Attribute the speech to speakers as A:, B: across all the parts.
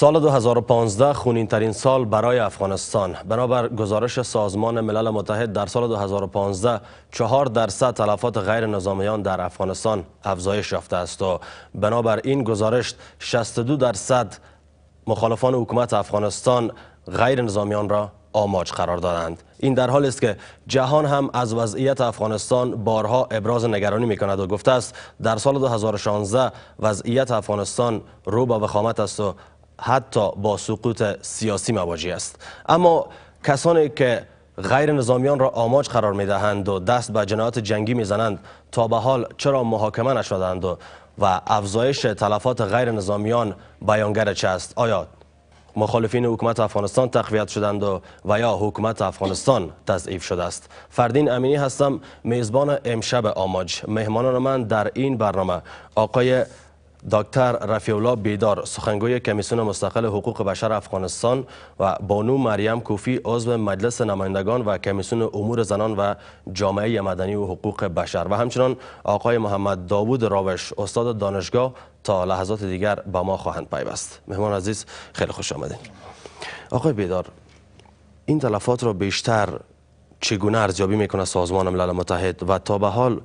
A: سال 2015 خونین ترین سال برای افغانستان بنابر گزارش سازمان ملل متحد در سال 2015 چهار درصد تلفات غیر نظامیان در افغانستان افزایش یافته است و بنابر این گزارش 62 درصد مخالفان حکومت افغانستان غیر نظامیان را آماج قرار دادند این در حال است که جهان هم از وضعیت افغانستان بارها ابراز نگرانی می کند و گفته است در سال 2016 وضعیت افغانستان رو به وخامت است و حتی با سقوط سیاسی مواجه است اما کسانی که غیر نظامیان را آماج قرار می دهند و دست به جنایات جنگی می زنند تا به حال چرا محاکمه نشدند و, و افزایش تلفات غیر نظامیان بیانگر چه است آیا مخالفین حکومت افغانستان تقویت شدند و, یا حکومت افغانستان تضعیف شده است فردین امینی هستم میزبان امشب آماج مهمانان من در این برنامه آقای دکتر رفیولا بیدار سخنگوی کمیسیون مستقل حقوق بشر افغانستان و بانو مریم کوفی عضو مجلس نمایندگان و کمیسیون امور زنان و جامعه مدنی و حقوق بشر و همچنان آقای محمد داوود راوش استاد دانشگاه تا لحظات دیگر با ما خواهند پیوست مهمان عزیز خیلی خوش آمدید آقای بیدار این تلفات را بیشتر چگونه ارزیابی میکنه سازمان ملل متحد و تا به حال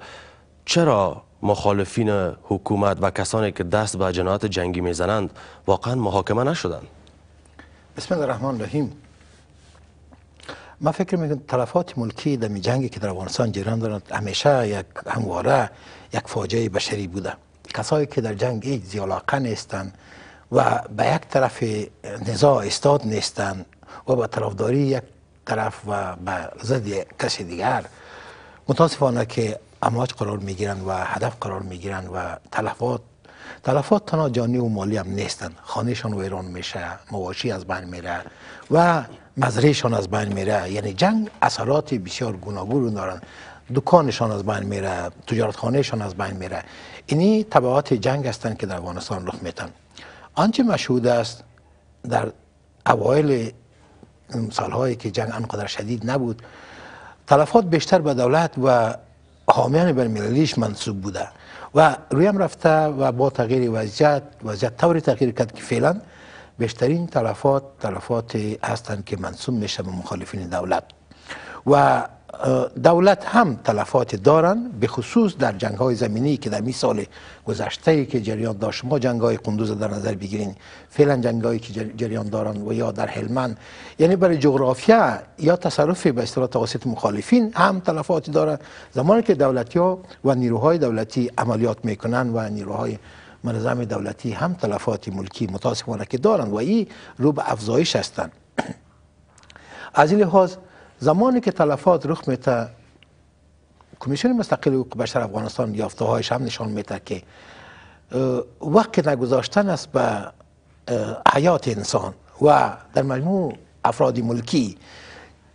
A: چرا مخالفین حکومت و کسانی که دست به جنایت جنگی میزنند واقعا محاکمه نشدند
B: بسم الله الرحمن الرحیم ما فکر میکنم تلفات ملکی در جنگی که در افغانستان جریان دارد همیشه یک همواره یک فاجعه بشری بوده کسایی که در جنگ هیچ زیالاقه نیستند و به یک طرف نزاع استاد نیستند و به طرفداری یک طرف و به ضد کسی دیگر متاسفانه که امواج قرار میگیرند و هدف قرار میگیرند و تلفات تلفات تنها جانی و مالی هم نیستن خانهشان ویران میشه مواشی از بین میره و مزرهشان از بین میره یعنی جنگ اثرات بسیار گوناگون دارن دکانشان از بین میره تجارت خانهشان از بین میره اینی طبعات جنگ هستند که در افغانستان رخ میتن آنچه مشهود است در اوایل سالهایی که جنگ انقدر شدید نبود تلفات بیشتر به دولت و حامیان بینالمللیش منصوب بوده و رویم رفته و با تغییر وضعیت وضعیت طوری تغییر کرد که فعلا بیشترین تلفات تلفات هستند که منصوب میشه به مخالفین دولت و دولت هم تلفات دارن به خصوص در جنگ های زمینی که در می سال گذشته که جریان داشت ما جنگ های قندوز در نظر بگیرین فعلا جنگ هایی که جریان دارن و یا در هلمن یعنی برای جغرافیا یا تصرف به اصطلاح توسط مخالفین هم تلفاتی دارن زمانی که دولتی ها و نیروهای دولتی عملیات میکنن و نیروهای منظم دولتی هم تلفات ملکی متاسفانه که دارن و این رو به افزایش هستند از این لحاظ زمانی که تلفات رخ میده کمیسیون مستقل حقوق بشر افغانستان یافته هایش هم نشان میده که وقت نگذاشتن است به حیات انسان و در مجموع افراد ملکی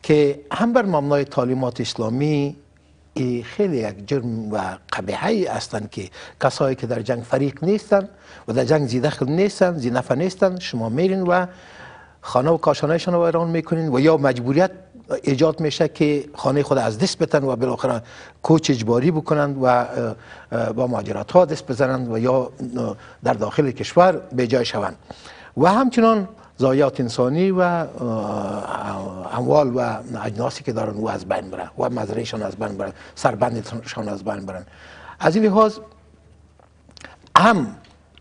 B: که هم بر مبنای تعلیمات اسلامی خیلی یک جرم و قبیحه هستند که کسایی که در جنگ فریق نیستن و در جنگ زیدخل نیستن زینفه نیستن شما میرین و خانه و کاشانهشان رو ایران میکنین و یا مجبوریت ایجاد میشه که خانه خود از دست بتن و بالاخره کوچ اجباری بکنند و با ماجرات ها دست بزنند و یا در داخل کشور به جای شوند و همچنان زایات انسانی و اموال و اجناسی که دارن او از بین و مزرعشان از بین برن سربندشان از بین برن از این لحاظ هم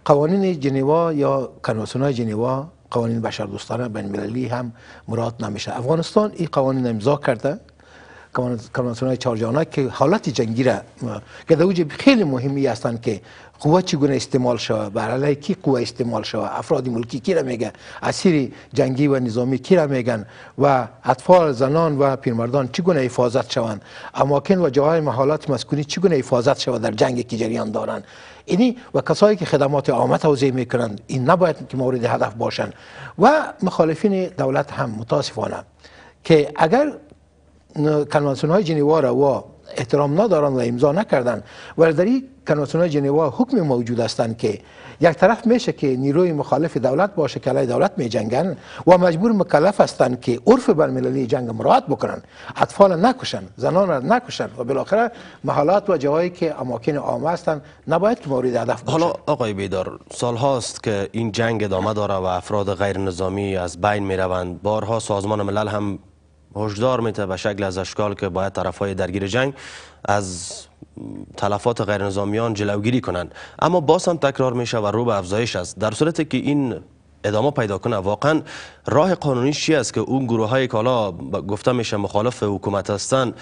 B: قوانین جنوا یا کنوانسیون های جنوا قوانین بشردوستانه بین المللی هم مراد نمیشه افغانستان این قوانین امضا کرده کامرانسون های ها که حالت جنگی را که در خیلی مهمی هستند که قوه چگونه استعمال شوه بر علیه کی قوه استعمال شوه افراد ملکی کی را میگن اسیر جنگی و نظامی کی را میگن و اطفال زنان و پیرمردان چگونه حفاظت شوند اماکن و جاهای محالات مسکونی چگونه حفاظت شوه در جنگی که جریان دارند اینی و کسایی که خدمات عامه توزیع میکنند این نباید که مورد هدف باشند و مخالفین دولت هم متاسفانه که اگر کنوانسیون های جنیوا را و احترام ندارند و امضا نکردند و در این کنوانسیون های جنیوا حکم موجود هستند که یک طرف میشه که نیروی مخالف دولت باشه که دولت می جنگن و مجبور مکلف هستند که عرف مللی جنگ مراعات بکنن اطفال نکشن زنان را نکشن و بالاخره محلات و جایی که اماکن عام هستند نباید مورد هدف باشه حالا آقای بیدار
A: سالهاست که این جنگ ادامه داره و افراد غیر نظامی از بین می روند بارها سازمان ملل هم هشدار میده به شکل از اشکال که باید طرف های درگیر جنگ از تلفات غیر نظامیان جلوگیری کنند اما باز هم تکرار میشه و رو به افزایش است در صورتی که این ادامه پیدا کنه واقعا راه قانونی چی است که اون گروه های کالا گفته میشه مخالف حکومت هستن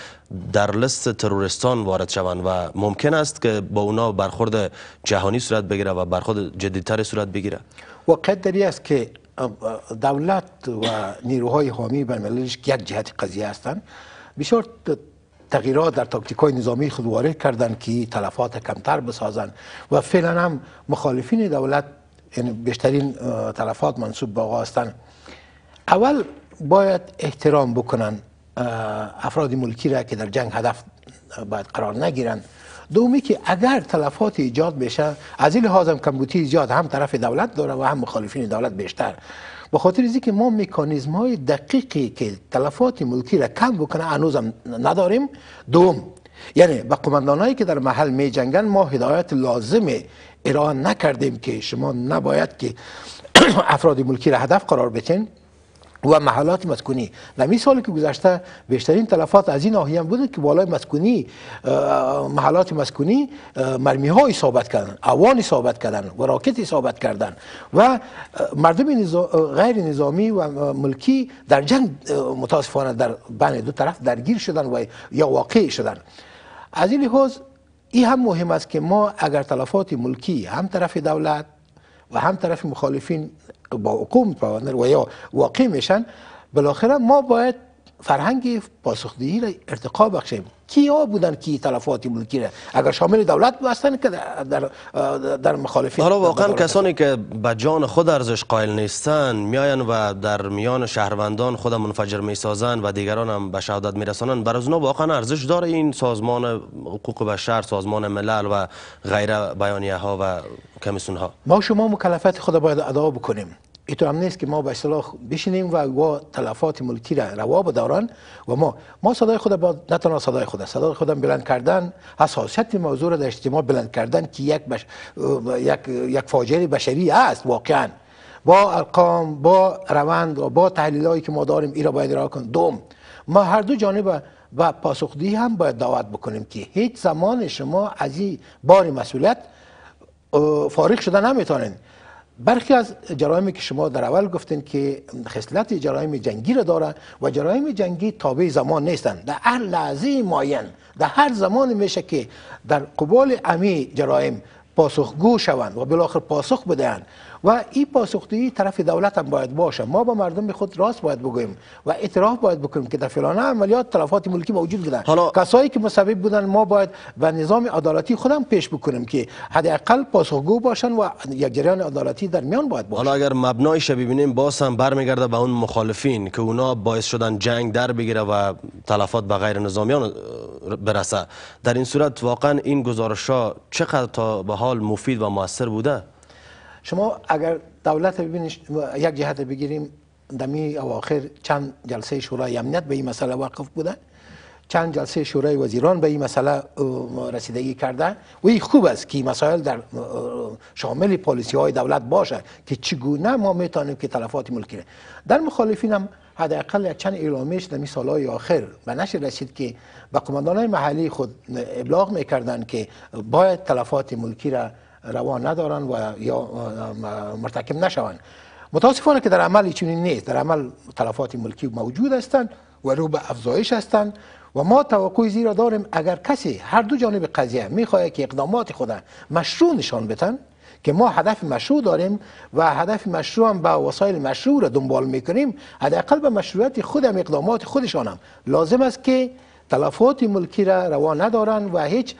A: در لست ترورستان وارد شوند و ممکن است که با اونا برخورد جهانی صورت بگیره و برخورد جدیدتر صورت بگیره
B: و داری است که دولت و نیروهای حامی المللش یک جهت قضیه هستند بسیار تغییرات در تاکتیک های نظامی خود وارد کردند که تلفات کمتر بسازند و فعلا هم مخالفین دولت یعنی بیشترین تلفات منصوب به هستند اول باید احترام بکنن افراد ملکی را که در جنگ هدف باید قرار نگیرند دومی که اگر تلفات ایجاد بشه از این لحاظ هم کمبودی زیاد هم طرف دولت داره و هم مخالفین دولت بیشتر به خاطر از که ما مکانیزم های دقیقی که تلفات ملکی را کم بکنه هنوز نداریم دوم یعنی به قماندانایی که در محل می جنگن ما هدایت لازم ایران نکردیم که شما نباید که افراد ملکی را هدف قرار بتین و محلات مسکونی در این سال که گذشته بیشترین تلفات از این ناحیه بودند که بالای مسکونی محلات مسکونی مرمی ها اصابت کردن اوان اصابت کردن و راکت اصابت کردن و مردم غیر نظامی و ملکی در جنگ متاسفانه در بین دو طرف درگیر شدن و یا واقع شدن از این لحاظ این هم مهم است که ما اگر تلفات ملکی هم طرف دولت و هم طرف مخالفین با حکومت و یا واقعی میشن بالاخره ما باید فرهنگ پاسخدهی را ارتقا بخشیم کیا بودن کی تلفات ملکی را اگر شامل دولت بودن که در در مخالفین حالا واقعا
A: کسانی که به جان خود ارزش قائل نیستن میاین و در میان شهروندان خود منفجر میسازن و دیگران هم به شهادت میرسانن بر از واقعا ارزش داره این سازمان حقوق بشر سازمان ملل و غیره بیانیه ها و کمیسون ها
B: ما شما مکلفت خود باید ادا بکنیم ای تو هم نیست که ما به اصطلاح بشینیم و گوا تلفات ملکی را روا بدارن و ما ما صدای خود با نه تنها صدای خود صدای خود بلند کردن حساسیت موضوع را در اجتماع بلند کردن که یک بش... یک یک فاجعه بشری است واقعا با ارقام با روند و با تحلیل هایی که ما داریم این را باید راه کن دوم ما هر دو جانب و پاسخی هم باید دعوت بکنیم که هیچ زمان شما از این بار مسئولیت فارغ شده نمیتونین برخی از جرایمی که شما در اول گفتین که خصلت جرایم جنگی را داره و جرایم جنگی تابع زمان نیستند در هر لحظه معین در هر زمان میشه که در قبال امی جرایم پاسخگو شوند و بالاخره پاسخ بدهند و این پاسخگویی طرف دولت هم باید باشه ما با مردم خود راست باید بگویم و اعتراف باید بکنیم که در فلانه عملیات تلفات ملکی موجود بودن حالا کسایی که مسبب بودن ما باید و نظام عدالتی خودم پیش بکنیم که حداقل پاسخگو باشن و یک جریان عدالتی در میان باید باشه
A: حالا اگر مبنایش ببینیم باز هم برمیگرده به اون مخالفین که اونا باعث شدن جنگ در بگیره و تلفات به غیر نظامیان برسه در این صورت واقعا این گزارش چقدر تا به حال مفید و موثر بوده
B: شما اگر دولت ببینید یک جهت بگیریم دمی اواخر چند جلسه شورای امنیت به این مسئله وقف بوده چند جلسه شورای وزیران به این مسئله رسیدگی کرده و این خوب است که مسائل در شامل پالیسی های دولت باشه که چگونه ما میتونیم که تلفات ملکی در مخالفین هم حداقل یک چند اعلامیش در سالهای آخر به نشر رسید که به های محلی خود ابلاغ میکردن که باید تلفات ملکی را روا ندارن و یا مرتکب نشوند متاسفانه که در عمل چنین نیست در عمل تلفات ملکی موجود هستند و رو به افزایش هستند و ما توقع زیرا داریم اگر کسی هر دو جانب قضیه میخواهد که اقدامات خود مشروع نشان بتن که ما هدف مشروع داریم و هدف مشروع هم به وسایل مشروع را دنبال میکنیم حداقل به مشروعیت خودم اقدامات خودشان هم لازم است که تلفات ملکی را روا ندارن و هیچ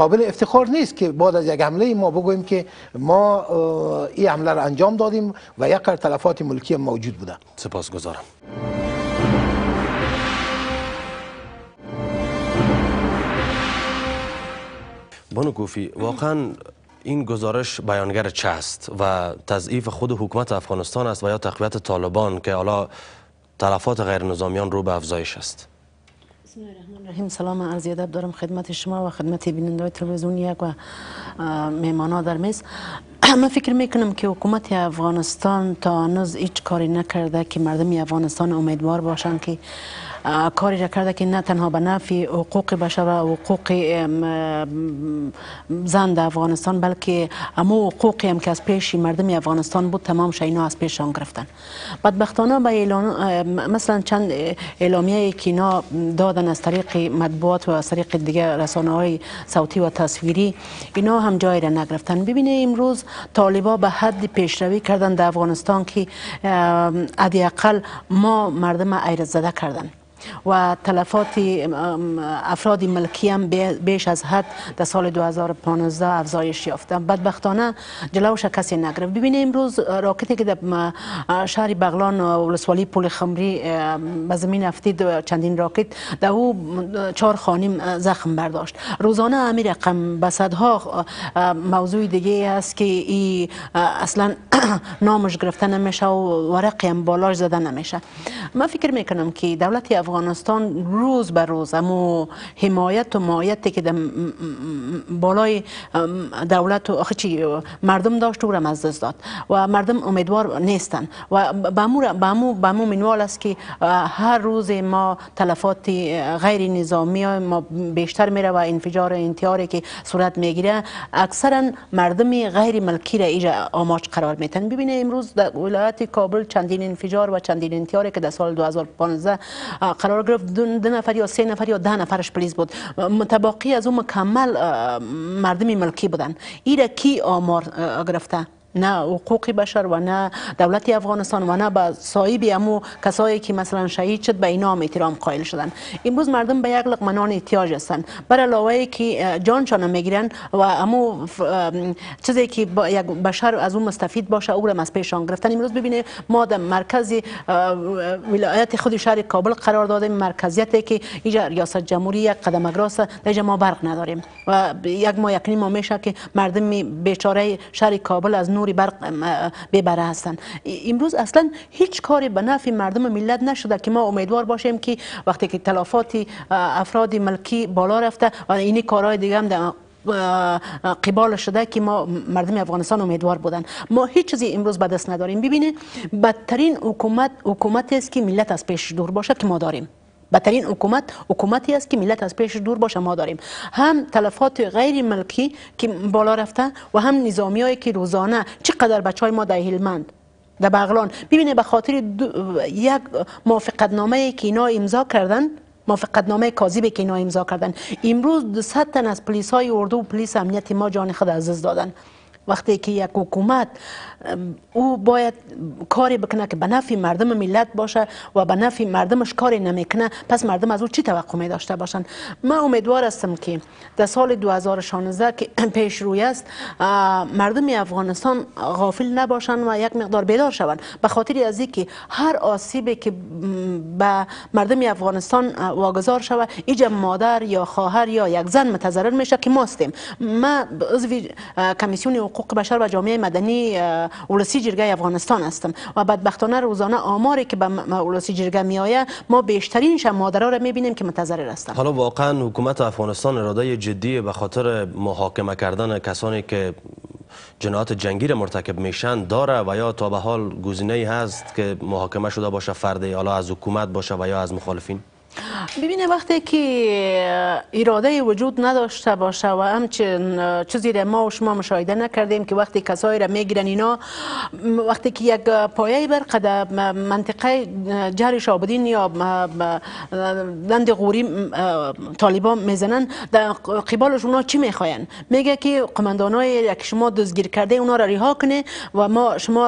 B: قابل افتخار نیست که بعد از یک حمله ما بگویم که ما این حمله را انجام دادیم و یک تلفات ملکی موجود بوده
A: سپاسگزارم بانو کوفی واقعا این گزارش بیانگر چه است و تضعیف خود حکومت افغانستان است و یا تقویت طالبان که حالا تلفات غیر نظامیان رو به افزایش است
C: بسم الله الرحمن الرحیم سلام عرض ادب دارم خدمت شما و خدمت بینندگان تلویزیون یک و ها در میز من فکر میکنم که حکومت افغانستان تا هنوز هیچ کاری نکرده که مردم افغانستان امیدوار باشند که کاری را کرده که نه تنها به نفع حقوق بشر و حقوق زن در افغانستان بلکه امو حقوقی هم که از پیش مردم افغانستان بود تمام شاینا از پیش آن گرفتن بدبختانه به اعلان مثلا چند اعلامیه که اینا دادن از طریق مطبوعات و از طریق دیگه رسانه های صوتی و تصویری اینا هم جای را نگرفتن ببینه امروز طالبا به حد پیشروی کردن در افغانستان که ادیقل ما مردم ایرت زده کردن و تلفات افراد ملکی هم بیش از حد در سال 2015 افزایش یافته بدبختانه جلوش کسی نگرفت ببینیم امروز راکتی که در شهر بغلان ولسوالی پول خمری به زمین افتید چندین راکت در او چهار خانم زخم برداشت روزانه امیر رقم به موضوع دیگه است که اصلا نامش گرفته نمیشه و ورقی هم بالاش زده نمیشه من فکر میکنم که دولت افغانستان روز به روز اما حمایت و مایت که در بالای دولت و مردم داشت او از دست داد و مردم امیدوار نیستن و به مو منوال است که هر روز ما تلفات غیر نظامی ما بیشتر میره و انفجار انتیاری که صورت میگیره اکثرا مردم غیر ملکی را ایجا آماج قرار میتن ببینه امروز در ولایت کابل چندین انفجار و چندین انتیاری که در سال 2015 قرار گرفت دو نفر یا سه نفر یا ده نفرش پلیس بود متباقی از اون مکمل مردم ملکی بودن ایره کی آمار گرفته نه حقوق بشر و نه دولت افغانستان و نه به صاحب امو کسایی که مثلا شهید شد به اینا هم احترام قائل شدن امروز مردم به یک لقمه نان احتیاج بر علاوه که جانشان میگیرن و امو چیزی که یک بشر از اون مستفید باشه او را از پیشان گرفتن امروز ببینه ما در مرکز ولایت خود شهر کابل قرار دادیم مرکزیتی که اینجا ریاست جمهوری یک قدم اگراس در ما برق نداریم و یک ما یقینی ما میشه که مردم بیچاره شهر کابل از نو نوری برق ببره هستند امروز اصلا هیچ کاری به نفع مردم ملت نشده که ما امیدوار باشیم که وقتی که تلافات افراد ملکی بالا رفته و اینی کارهای دیگه هم قبال شده که ما مردم افغانستان امیدوار بودن ما هیچ چیزی امروز به دست نداریم ببینید بدترین حکومت حکومت است که ملت از پیش دور باشد که ما داریم بدترین حکومت حکومتی است که ملت از پیش دور باشه ما داریم هم تلفات غیر ملکی که بالا رفته و هم نظامیایی که روزانه چقدر بچه های ما در هلمند در بغلان ببینه به خاطر یک موافقتنامه که اینا امضا کردن موافقتنامه کاذب که اینا امضا کردن امروز 200 تن از پلیس های اردو و پلیس امنیت ما جان خود عزیز دادن وقتی که یک حکومت او باید کاری بکنه که به نفع مردم ملت باشه و به نفع مردمش کاری نمیکنه پس مردم از او چی توقع می داشته باشند من امیدوار هستم که در سال 2016 که پیش روی است مردم افغانستان غافل نباشند و یک مقدار بیدار شوند به خاطر از اینکه هر آسیبی که به مردم افغانستان واگذار شود ایجا مادر یا خواهر یا یک زن متضرر میشه که ماستیم ما کمیسیون حقوق بشر و جامعه مدنی ولسی جرگه افغانستان هستم و بدبختانه روزانه آماری که به ولسی جرگه میآید ما بیشترینش مادرها را بینیم که متضرر هستند حالا
A: واقعا حکومت افغانستان اراده جدی به خاطر محاکمه کردن کسانی که جنایات جنگی را مرتکب میشن داره و یا تا به حال گزینه ای هست که محاکمه شده باشه فردی حالا از حکومت باشه و یا از مخالفین
C: ببینه وقتی که اراده وجود نداشته باشه و همچن چیزی را ما و شما مشاهده نکردیم که وقتی کسایی را میگیرن اینا وقتی که یک پایه برقد منطقه جهر شابدین یا دند غوری طالبان میزنن در قبالش اونا چی میخواین میگه که های یک شما دزگیر کرده اونا را رها کنه و ما شما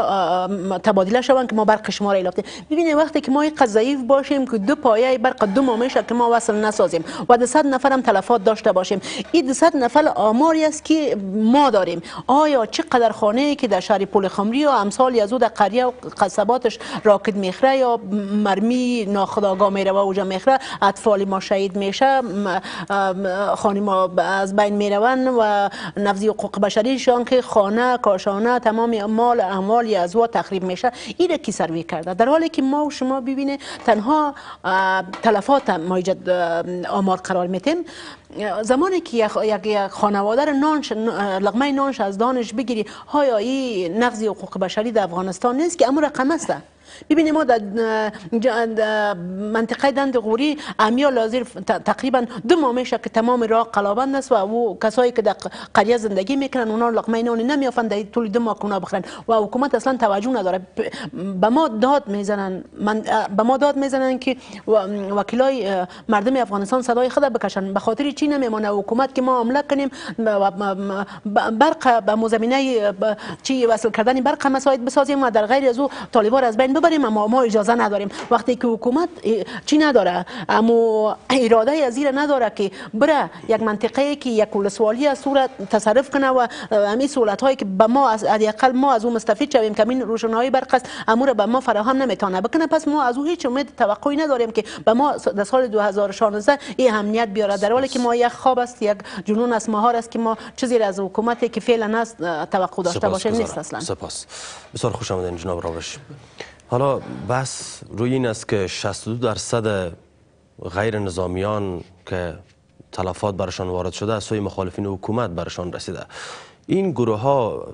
C: تبادله شوند که ما برق شما را الافتیم ببینه وقتی که ما ضعیف باشیم که دو پایه برق دو آزمایش که ما وصل نسازیم و 200 نفر هم تلفات داشته باشیم این 200 نفر آماری است که ما داریم آیا چقدر خانه که در شهر پل خمری و امثال یزو در قریه و قصباتش راکت میخره یا مرمی ناخداگا میره و اوجا میخره اطفال ما شهید میشه خانه ما از بین میروند و نفذی حقوق بشری شان که خانه کاشانه تمام مال اموال یزو تخریب میشه این کی سروی کرده در حالی که ما و شما ببینه تنها تلفات ما اینجا آمار قرار میتیم زمانی که یک خانواده نانش نانش از دانش بگیری های این نقض حقوق بشری در افغانستان نیست که امور رقم است ببینیم ما در منطقه دند غوری امیا لازر تقریبا دو ماه میشه که تمام راه قلابند است و او کسایی که در قریه زندگی میکنن اونا لقمه اینانی نمیافند در طول دو ماه و حکومت اصلا توجه نداره به ما داد میزنن به ما داد میزنن که وکیلای مردم افغانستان صدای خود بکشن به خاطر چی نمیمونه حکومت که ما عمله کنیم برق به مزمینه چی وصل کردن برق مساید بسازیم و در غیر از او طالبان از بین بریم اما ما اجازه نداریم وقتی که حکومت چی نداره اما اراده از زیر نداره که بره یک منطقه که یک ولسوالی از صورت تصرف کنه و همین سهولت هایی که به ما از حداقل ما از او مستفید شویم که این روشنایی برق است امور به ما فراهم نمیتونه بکنه پس ما از او هیچ امید توقعی نداریم که به ما در سال 2016 این امنیت بیاره در حالی که ما یک خواب است یک جنون است مهار است که ما چیزی از حکومتی که فعلا است توقع داشته باشه نیست اصلا
A: سپاس بسیار خوش آمدین جناب راوش حالا بس روی این است که 62 درصد غیر نظامیان که تلفات برشان وارد شده از سوی مخالفین حکومت برشان رسیده این گروه ها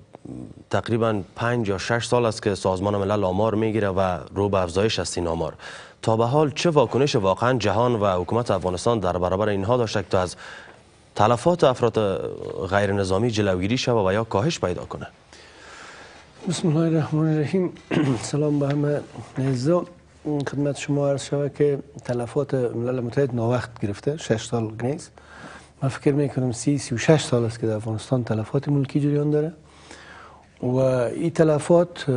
A: تقریبا پنج یا شش سال است که سازمان ملل آمار میگیره و رو به افزایش است این آمار تا به حال چه واکنش واقعا جهان و حکومت افغانستان در برابر اینها داشته که تا از تلفات افراد غیر نظامی جلوگیری شود و یا کاهش پیدا کنه
D: بسم الله الرحمن الرحیم سلام به همه نزا خدمت شما عرض شود که تلفات ملل متحد وقت گرفته شش سال نیست ما فکر میکنم سی سی و شش سال است که در افغانستان تلفات ملکی جریان داره و این تلفات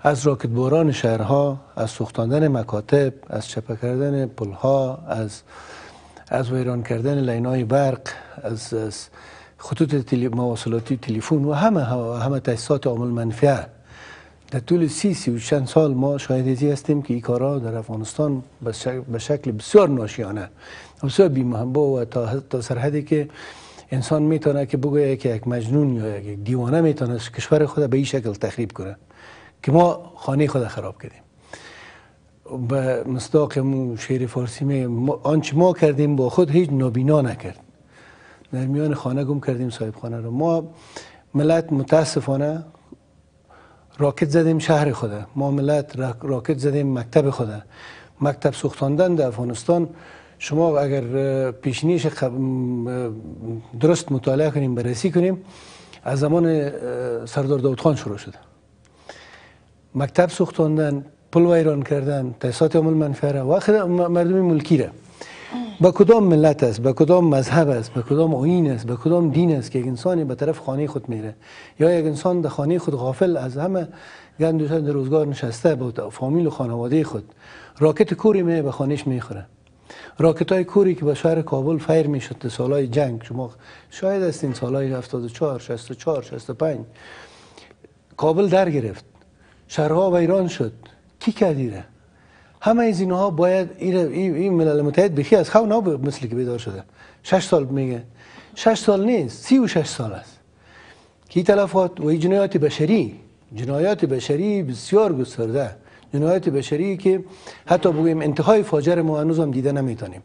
D: از راکت باران شهرها از سوختاندن مکاتب از چپه کردن پلها از از ویران کردن لینای برق از خطوط مواصلاتی تلفن و همه همه تاسیسات عامل منفعه در طول سی سی و چند سال ما شاهد ازی هستیم که این کارا در افغانستان به شکل, بسیار ناشیانه بسیار با و تا, تا سرحدی که انسان میتونه که بگوید که یک مجنون یا یک دیوانه میتونه کشور خود به این شکل تخریب کنه که ما خانه خود خراب کردیم به مصداق شعر فارسی می آنچه ما کردیم با خود هیچ نابینا نکرد در میان خانه گم کردیم صاحب خانه رو ما ملت متاسفانه راکت زدیم شهر خوده ما ملت راکت زدیم مکتب خوده مکتب سوختاندن در افغانستان شما اگر پیشنیش خب، درست مطالعه کنیم بررسی کنیم از زمان سردار خان شروع شده مکتب سوختاندن پل ویران کردن تاسات عمل منفعه و مردم ملکی را با کدام ملت است با کدام مذهب است با کدام آیین است با کدام دین است که یک انسانی به طرف خانه خود میره یا یک انسان در خانه خود غافل از همه گند در روزگار نشسته با فامیل و خانواده خود راکت کوری می به خانهش میخوره راکت های کوری که به شهر کابل فیر میشد در سالهای جنگ شما شاید این سالهای 74 64 65 کابل در گرفت شهرها ویران شد کی کدیره همه از اینها باید این این ملل متحد بخی از خواب نبود مثل که بیدار شده شش سال میگه شش سال نیست سی و شش سال است کی تلفات و این جنایات بشری جنایات بشری بسیار گسترده جنایات بشری که حتی بگویم انتهای فاجر ما هنوز هم دیده نمیتونیم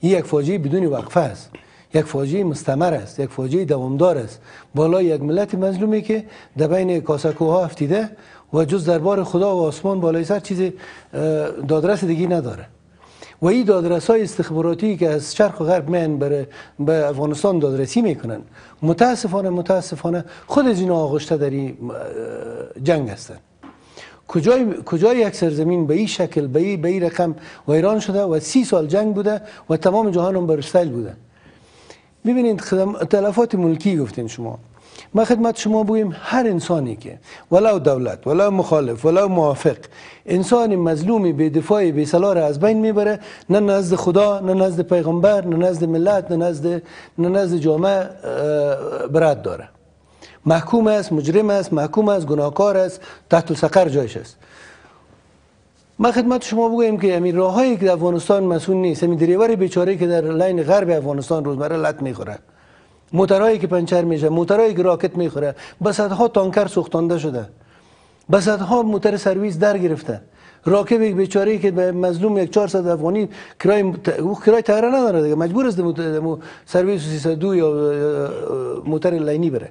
D: این یک فاجعه بدون وقفه است یک فاجعه مستمر است یک فاجعه دوامدار است بالا یک ملت مظلومی که در بین کاسکوها افتیده و جز دربار خدا و آسمان بالای سر چیز دادرس دیگه نداره و این دادرس های استخباراتی که از شرق و غرب میان بره به افغانستان دادرسی میکنن متاسفانه متاسفانه خود از اینا آغشته در این جنگ هستن کجای کجای یک سرزمین به این شکل به این به رقم ویران شده و سی سال جنگ بوده و تمام جهان هم برستایل بوده ببینید تلفات ملکی گفتین شما ما خدمت شما بگویم هر انسانی که ولو دولت ولو مخالف ولو موافق انسان مظلومی به دفاع به را از بین میبره نه نزد خدا نه نزد پیغمبر نه نزد ملت نه نزد نه نزد جامعه برد داره محکوم است مجرم است محکوم است گناهکار است تحت سقر جایش است ما خدمت شما بگویم که امیر راههایی که در افغانستان مسئول نیست امیر دریور بیچاره که در لین غرب افغانستان روزمره لط میخوره موترهایی که پنچر میشه موترهایی که راکت میخوره به صدها تانکر سوختانده شده به صدها موتر سرویس در گرفته راکب یک بیچاره که به مظلوم یک 400 افغانی کرای او کرای تهران نداره دیگه مجبور است مو سرویس 302 یا متر لینی بره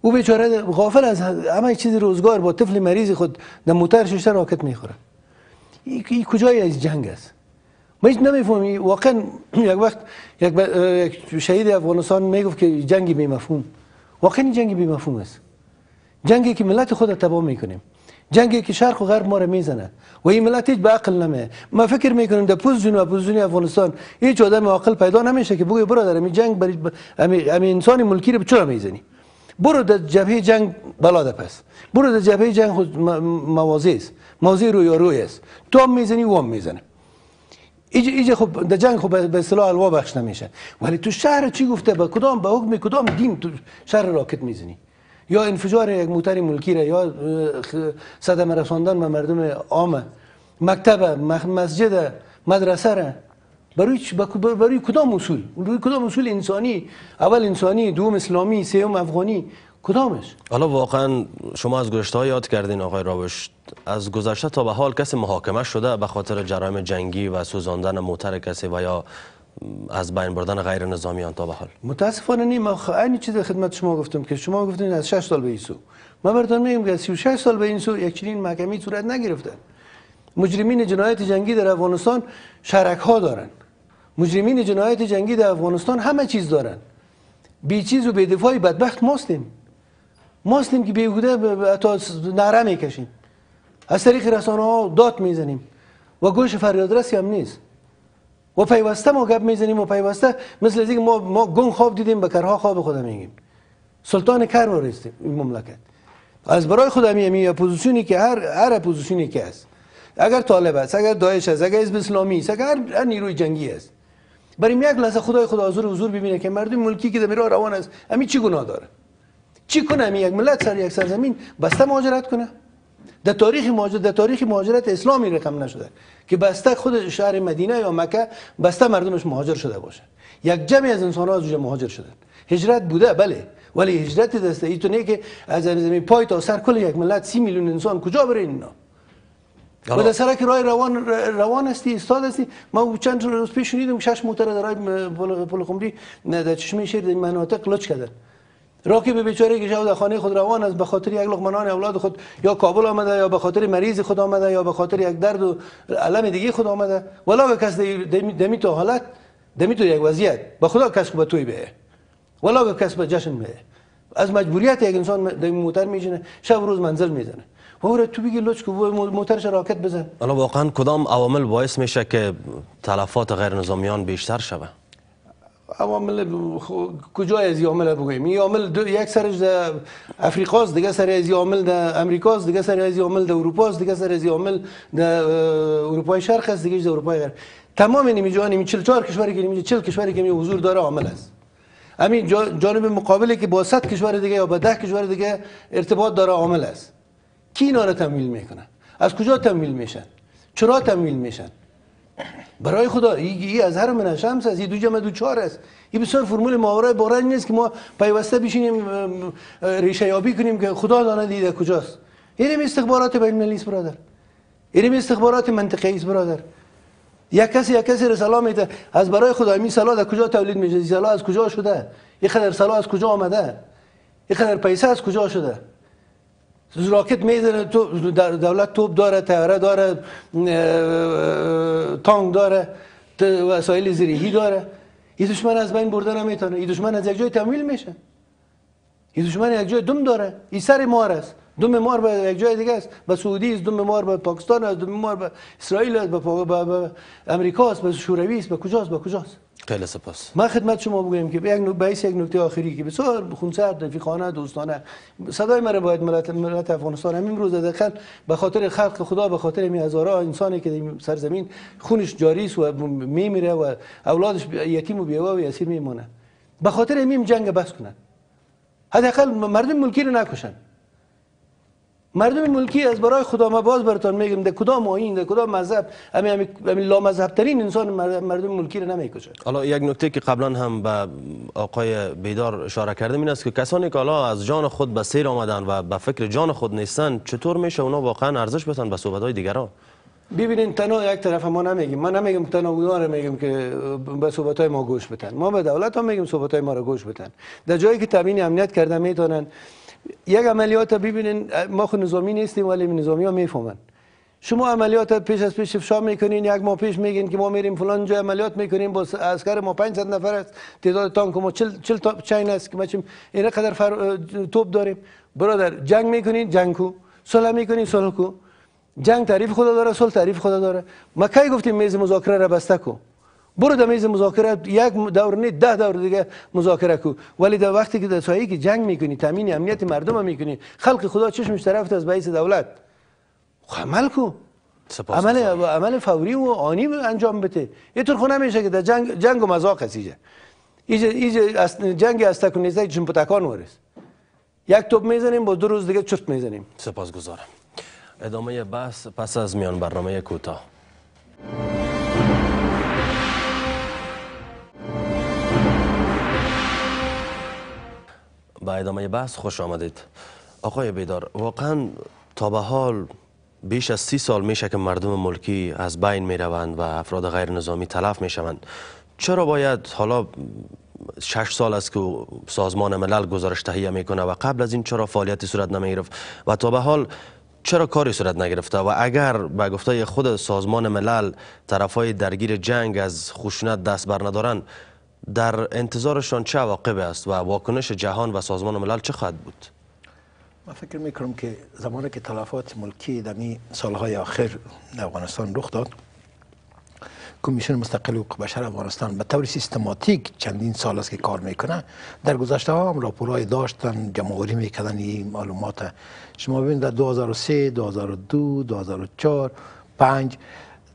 D: او بیچاره غافل از همه چیز روزگار با طفل مریض خود در موتر شیشه راکت میخوره این کجای از جنگ است من نمیفهمی واقعا یک وقت یک, شهید افغانستان میگفت که جنگ بی مفهوم واقعا جنگ بی مفهوم است جنگی که ملت خود تباه میکنیم جنگی که شرق و غرب ما رو میزنه و این ملت هیچ به عقل نمیه ما فکر میکنیم در پوز جنوب پوز جنوب افغانستان هیچ آدم عاقل پیدا نمیشه که بگه برادر این جنگ برای امی انسان ملکی رو چرا میزنی برو در جبهه جنگ ده پس برو در جبهه جنگ موازی است موازی روی روی است تو میزنی و میزنه ایج ایج خب در جنگ خب به اصطلاح الوا بخش نمیشه ولی تو شهر چی گفته به کدام به حکم کدام دین تو شهر راکت میزنی یا انفجار یک موتر ملکی را یا صدم رساندن به مردم عامه مکتب مسجد مدرسه را برای برای کدام اصول کدام اصول انسانی اول انسانی دوم اسلامی سوم افغانی کدامش
A: حالا واقعا شما از گذشته یاد کردین آقای راوش از گذشته تا به حال کسی محاکمه شده به خاطر جرایم جنگی و سوزاندن موتر کسی و یا از بین بردن غیر نظامیان تا به حال
D: متاسفانه نیم آخه این چیز خدمت شما گفتم که شما گفتین از 6 سال به این سو من براتون میگم که از 36 سال به این سو یک چنین محکمی صورت نگرفته مجرمین جنایت جنگی در افغانستان شرک ها دارن مجرمین جنایت جنگی در افغانستان همه چیز دارن بی چیز و بی دفاعی بدبخت ماستیم ماستیم که بیهوده تا نهره میکشیم از طریق رسانه ها داد میزنیم و گوش فریادرسی هم نیست و پیوسته ما گپ میزنیم و پیوسته مثل از ما ما گم خواب دیدیم به کرها خواب خود میگیم سلطان کر رو رستیم این مملکت از برای خود می اپوزیسیونی که هر هر اپوزیسیونی که است اگر طالب است اگر دایش است اگر حزب اسلامی است اگر هر نیروی جنگی است برای یک لحظه خدای خدا حضور حضور ببینه که مردم ملکی که در روان است همین چی گناه داره چی کنه یک ملت سر یک سرزمین بسته مهاجرت کنه در تاریخ مهاجرت در تاریخ مهاجرت اسلامی رقم نشده که بسته خود شهر مدینه یا مکه بسته مردمش مهاجر شده باشه یک جمعی از انسان ها از اونجا مهاجر شدن هجرت بوده بله ولی هجرت دسته ای تو نه که از زمین پای تا سر کل یک ملت سی میلیون انسان کجا بره اینا و در سرک راه روان روان هستی استاد هستی ما چند روز پیش شنیدم شش موتر در رای پل خمری در چشمه شهر در مناطق لچ کردن به بیچاره که شب در خانه خود روان است به خاطر یک لقمه اولاد خود یا کابل آمده یا به خاطر مریض خود آمده یا به خاطر یک درد و علم دیگه خود آمده ولا کس دمی تو حالت دمی تو یک وضعیت به خدا کس به توی به ولا کس به جشن به از مجبوریت یک انسان در موتر میشینه شب روز منزل میزنه و تو بگی لچ کو موترش راکت بزن
A: الان واقعا کدام عوامل باعث میشه که تلفات غیر نظامیان بیشتر شود.
D: عوامل کجا از عامل بگویم این عامل دو... یک سرش در افریقاست دیگه سر از عامل در امریکاست دیگه سر از عامل در اروپاست دیگه سر از عامل در اروپای شرق است دیگه در اروپای غرب تمام این جهان 44 کشوری که می 40 کشوری که می حضور داره عامل است همین جانب مقابله که با 100 کشور دیگه یا با 10 کشور دیگه ارتباط داره عامل است کی اینا رو تمویل میکنه از کجا تمویل میشن چرا تمویل میشن برای خدا این از هر من شمس یه دو جمع دو چهار است این بسیار فرمول ماورای بارنج نیست که ما پیوسته بشینیم ریشه یابی کنیم که خدا دانه دیده کجاست اینم استخبارات بین المللی است برادر اینم استخبارات منطقه است برادر یک کسی یک کسی رساله میده از برای خدا این سلا از کجا تولید میشه سلا از کجا شده این قدر سلا از کجا آمده این قدر پیسه از کجا شده راکت میزنه تو دولت توپ داره تیاره داره تانک داره وسایل زیرهی داره این دشمن از بین برده نمیتونه این دشمن از یک جای تمویل میشه این دشمن یک جای دم داره این سر مار است دم مار به یک جای دیگه است به سعودی است دم مار به پاکستان است دم مار به اسرائیل است به امریکا است به شوروی است به کجاست به کجاست
A: خیلی سپاس
D: ما خدمت شما بگویم که یک نکته یک نکته آخری که بسیار خونسرد رفیقانه دوستانه صدای مرا باید ملت, ملت افغانستان همین روز دقیقا به خاطر خلق خدا به خاطر می هزارا انسانی که در سرزمین خونش جاری است و میمیره و اولادش یتیم و بیوه و یسیر میمونه به خاطر همین جنگ بس کنن حداقل مردم ملکی رو نکشن مردم ملکی از برای خدا ما باز براتون میگم ده کدام آیین ده کدام مذهب همین همین لا مذهب ترین انسان مردم ملکی رو نمیکشه
A: حالا یک نکته که قبلا هم به آقای بیدار اشاره کردم این است که کسانی که حالا از جان خود به سیر آمدن و به فکر جان خود نیستن چطور میشه اونا واقعا ارزش بتن به صحبت های دیگران
D: ببینین تنها یک طرف ما نمیگیم ما نمیگیم تنها اونا رو میگیم که به صحبت های ما گوش بدن ما به دولت هم میگیم صحبت های ما رو گوش بدن در جایی که تامین امنیت کرده میتونن یک عملیات ببینین ما خود نظامی نیستیم ولی نظامی ها میفهمن شما عملیات پیش از پیش افشا میکنین یک ماه پیش میگین که ما میریم فلان جا عملیات میکنیم با عسکر ما 500 نفر است تعداد تانک ما 40 40 تا چین است که ما چیم اینقدر فر... توپ داریم برادر جنگ میکنین جنگ کو صلح میکنین صلح کو جنگ تعریف خدا داره صلح تعریف خدا داره ما کی گفتیم میز مذاکره را بسته کو برو در میز مذاکره یک دور نه ده دور دیگه مذاکره کو ولی در وقتی که در سایه که جنگ میکنی تامین امنیت مردم میکنی خلق خدا چشمش طرفت از بیس دولت خب عمل کو عمل عمل فوری و آنی انجام بده یه طور خونه میشه که در جنگ جنگ و مذاق هستیجه جنگ از جنگ از تکونیزه تکان ورس یک توپ میزنیم با دو روز دیگه چرت میزنیم سپاسگزارم
A: ادامه بحث پس از میان برنامه کوتاه به ادامه بحث خوش آمدید آقای بیدار واقعا تا به حال بیش از سی سال میشه که مردم ملکی از بین میروند و افراد غیر نظامی تلف میشوند چرا باید حالا شش سال است که سازمان ملل گزارش تهیه میکنه و قبل از این چرا فعالیتی صورت نمیگرفت و تا به حال چرا کاری صورت نگرفته و اگر به گفته خود سازمان ملل های درگیر جنگ از خشونت دست بر ندارن در انتظارشان چه عواقب است و واکنش جهان و سازمان ملل چه خواهد بود
B: من فکر میکنم که زمانی که تلفات ملکی در سالهای آخر در افغانستان رخ داد کمیسیون مستقل حقوق بشر افغانستان به طور سیستماتیک چندین سال است که کار میکنه در گذشته ها هم راپورهای داشتن جمهوری میکردن این معلومات شما ببینید در 2003 2002 2004 5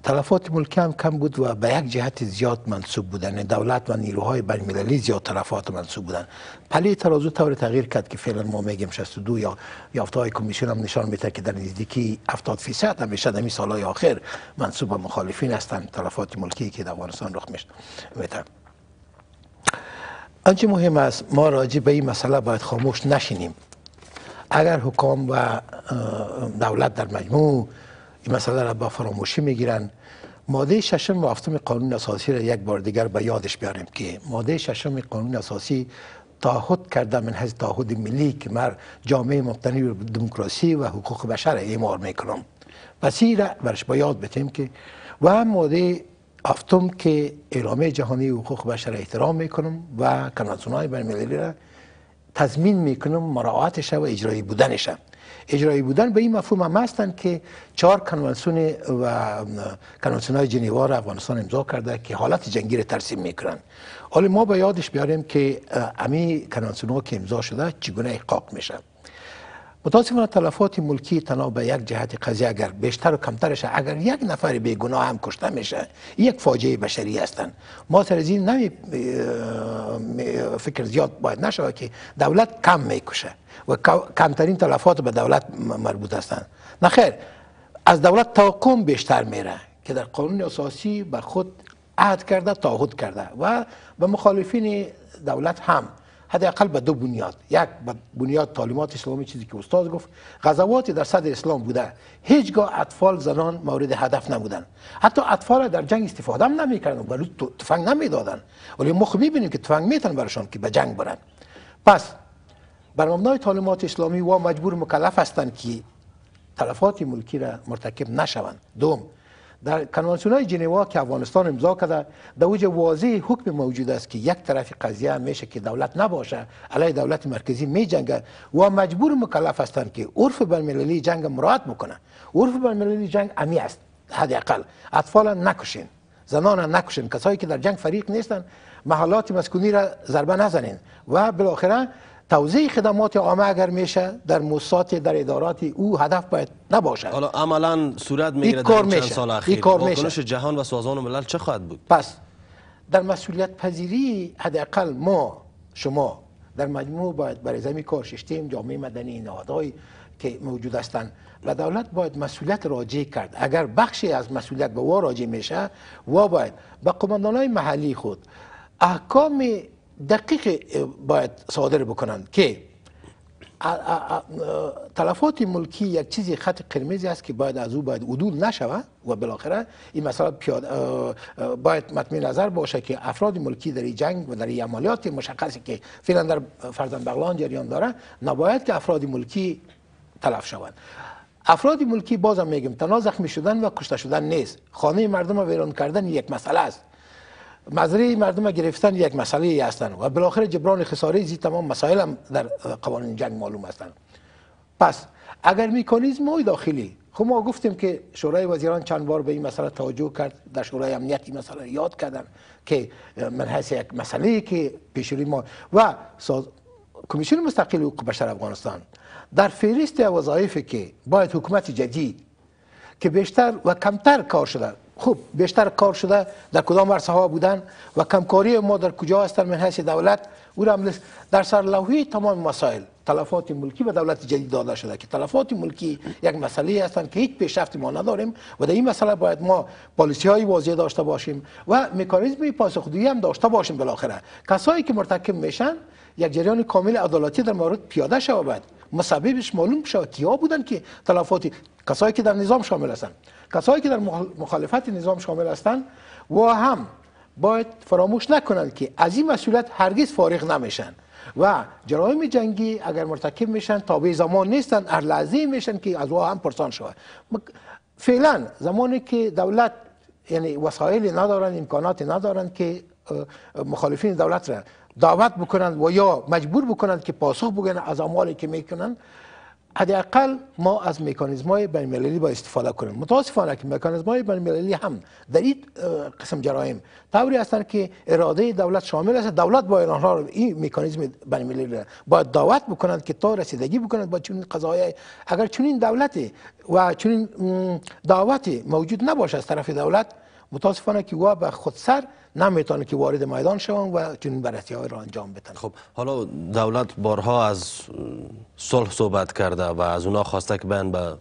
B: تلفات ملکی هم کم بود و به یک جهت زیاد منصوب بودن دولت و نیروهای المللی زیاد تلفات منصوب بودن پلی ترازو طور تغییر کرد که فعلا ما میگیم 62 یا یافته های کمیسیون هم نشان میده که در نزدیکی 70 فیصد همیشه در سالهای آخر منصوب به مخالفین هستند تلفات ملکی که در افغانستان رخ میده آنچه مهم است ما راجع به این مسئله باید خاموش نشینیم اگر حکام و دولت در مجموع این مسئله را با فراموشی میگیرن ماده ششم و هفتم قانون اساسی را یک بار دیگر به یادش بیاریم که ماده ششم قانون اساسی تعهد کرده من از تعهد ملی که مر جامعه مبتنی به دموکراسی و حقوق بشر ایمار میکنم پس را برش با یاد بتیم که و هم ماده هفتم که اعلامه جهانی حقوق بشر احترام میکنم و کنوانسیون های بین را تضمین میکنم مراعاتش و اجرایی بودنش اجرایی بودن به این مفهوم هم هستند که چهار کنوانسیون و کنوانسیون های جنیوا را افغانستان امضا کرده که حالت جنگی را ترسیم میکنن حالا ما به یادش بیاریم که امی کنوانسیون ها که امضا شده چگونه احقاق میشه متاسفانه تلفات ملکی تنها به یک جهت قضیه اگر بیشتر و کمترش اگر یک نفر گناه هم کشته میشه یک فاجعه بشری هستند. ما سر از این نمی فکر زیاد باید نشه که دولت کم میکشه و کمترین تلفات به دولت مربوط هستند نخیر از دولت تاکم بیشتر میره که در قانون اساسی به خود عهد کرده تعهد کرده و به مخالفین دولت هم اقل به دو بنیاد یک به بنیاد تعلیمات اسلامی چیزی که استاد گفت غزوات در صدر اسلام بوده هیچگاه اطفال زنان مورد هدف نبودن حتی اطفال در جنگ استفاده هم نمیکردن و تفنگ نمیدادن ولی ما خب میبینیم که تفنگ میتن برشان که به جنگ برن پس بر مبنای تعلیمات اسلامی و مجبور مکلف هستند که تلفات ملکی را مرتکب نشوند دوم در کنوانسیون های جنوا که افغانستان امضا کرده در وجه واضح حکم موجود است که یک طرف قضیه میشه که دولت نباشه علیه دولت مرکزی می و مجبور مکلف هستند که عرف بین جنگ مراعات بکنه عرف بین جنگ امی است حداقل اطفال نکشین زنان نکشین کسایی که در جنگ فریق نیستن محلات مسکونی را ضربه نزنین و بالاخره توزیع خدمات عامه اگر میشه در موسسات در ادارات او هدف باید نباشد
A: حالا عملا صورت میگیره در چند سال اخیر ای جهان و سازمان ملل چه خواهد بود
B: پس در مسئولیت پذیری حداقل ما شما در مجموع باید برای زمین کار ششتیم جامعه مدنی نهادهای که موجود هستند و دولت باید مسئولیت راجع کرد اگر بخشی از مسئولیت به وا راجع میشه وا باید به قماندانهای محلی خود احکام دقیق باید صادر بکنند که تلفات ملکی یک چیزی خط قرمزی است که باید از او باید عدول نشود و بالاخره این مسئله باید مطمئن نظر باشه که افراد ملکی در جنگ و در عملیات مشخصی که فعلا در فرزند بغلان جریان داره نباید که افراد ملکی تلف شوند افراد ملکی بازم میگم تنها زخمی شدن و کشته شدن نیست خانه مردم رو ویران کردن یک مسئله است مزرعه مردم گرفتن یک مسئله ای هستند و بالاخره جبران خساره زی تمام مسائل هم در قوانین جنگ معلوم هستند پس اگر میکانیزم های داخلی خب ما گفتیم که شورای وزیران چند بار به این مسئله توجه کرد در شورای امنیتی مسئله یاد کردن که من یک مسئله که پیشوری ما و ساز... کمیسیون مستقل حقوق بشر افغانستان در فهرست وظایفی که باید حکومت جدید که بیشتر و کمتر کار شده خوب بیشتر کار شده در کدام ورسه ها بودن و کمکاری ما در کجا هستن من حیث دولت او را در سر لوحی تمام مسائل تلفات ملکی و دولت جدید داده شده که تلفات ملکی یک مسئله هستن که هیچ پیشرفتی ما نداریم و در این مسئله باید ما پالیسی های واضح داشته باشیم و مکانیزم پاسخگویی هم داشته باشیم بالاخره کسایی که مرتکب میشن یک جریان کامل عدالتی در مورد پیاده شود مسببش معلوم شود کیا بودن که تلفاتی کسایی که در نظام شامل هستند کسایی که در مخالفت نظام شامل هستند و هم باید فراموش نکنند که از این مسئولیت هرگز فارغ نمیشن و جرایم جنگی اگر مرتکب میشن به زمان نیستن هر لحظه میشن که از او هم پرسان شود فعلا زمانی که دولت یعنی وسایل ندارن امکانات ندارن که مخالفین دولت را دعوت بکنند و یا مجبور بکنند که پاسخ بگن از اعمالی که میکنن حداقل ما از مکانیزم های بین با استفاده کنیم متاسفانه که مکانیزم های بین هم در این قسم جرایم طوری هستند که اراده دولت شامل است دولت با اینها رو این مکانیزم بین المللی باید دعوت بکنند که تا رسیدگی بکنند با چنین قضایای اگر چنین دولتی و چنین دعوتی موجود نباشه از طرف دولت متاسفانه که وا به خودسر نمیتونه که وارد میدان شوند و چنین بررسی های را انجام بدن
A: خب حالا دولت بارها از صلح صحبت کرده و از اونا خواسته که بین به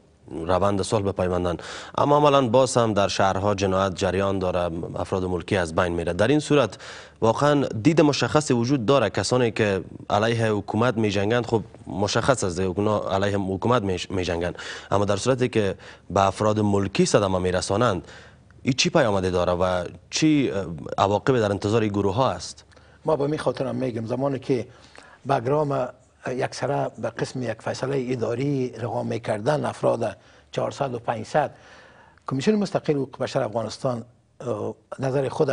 A: روند صلح بپیوندن اما عملا باز هم در شهرها جنایت جریان داره افراد ملکی از بین میره در این صورت واقعا دید مشخصی وجود داره کسانی که علیه حکومت جنگند خب مشخص است اونا علیه حکومت میجنگند اما در صورتی که به افراد ملکی صدمه میرسانند این چی پیامده داره و چی عواقب در انتظار این گروه ها است
B: ما به می خاطرم میگم زمانی که بگرام یک سره به قسم یک فیصله اداری رقم میکردن افراد 400 و 500 کمیسیون مستقل حقوق بشر افغانستان نظر خود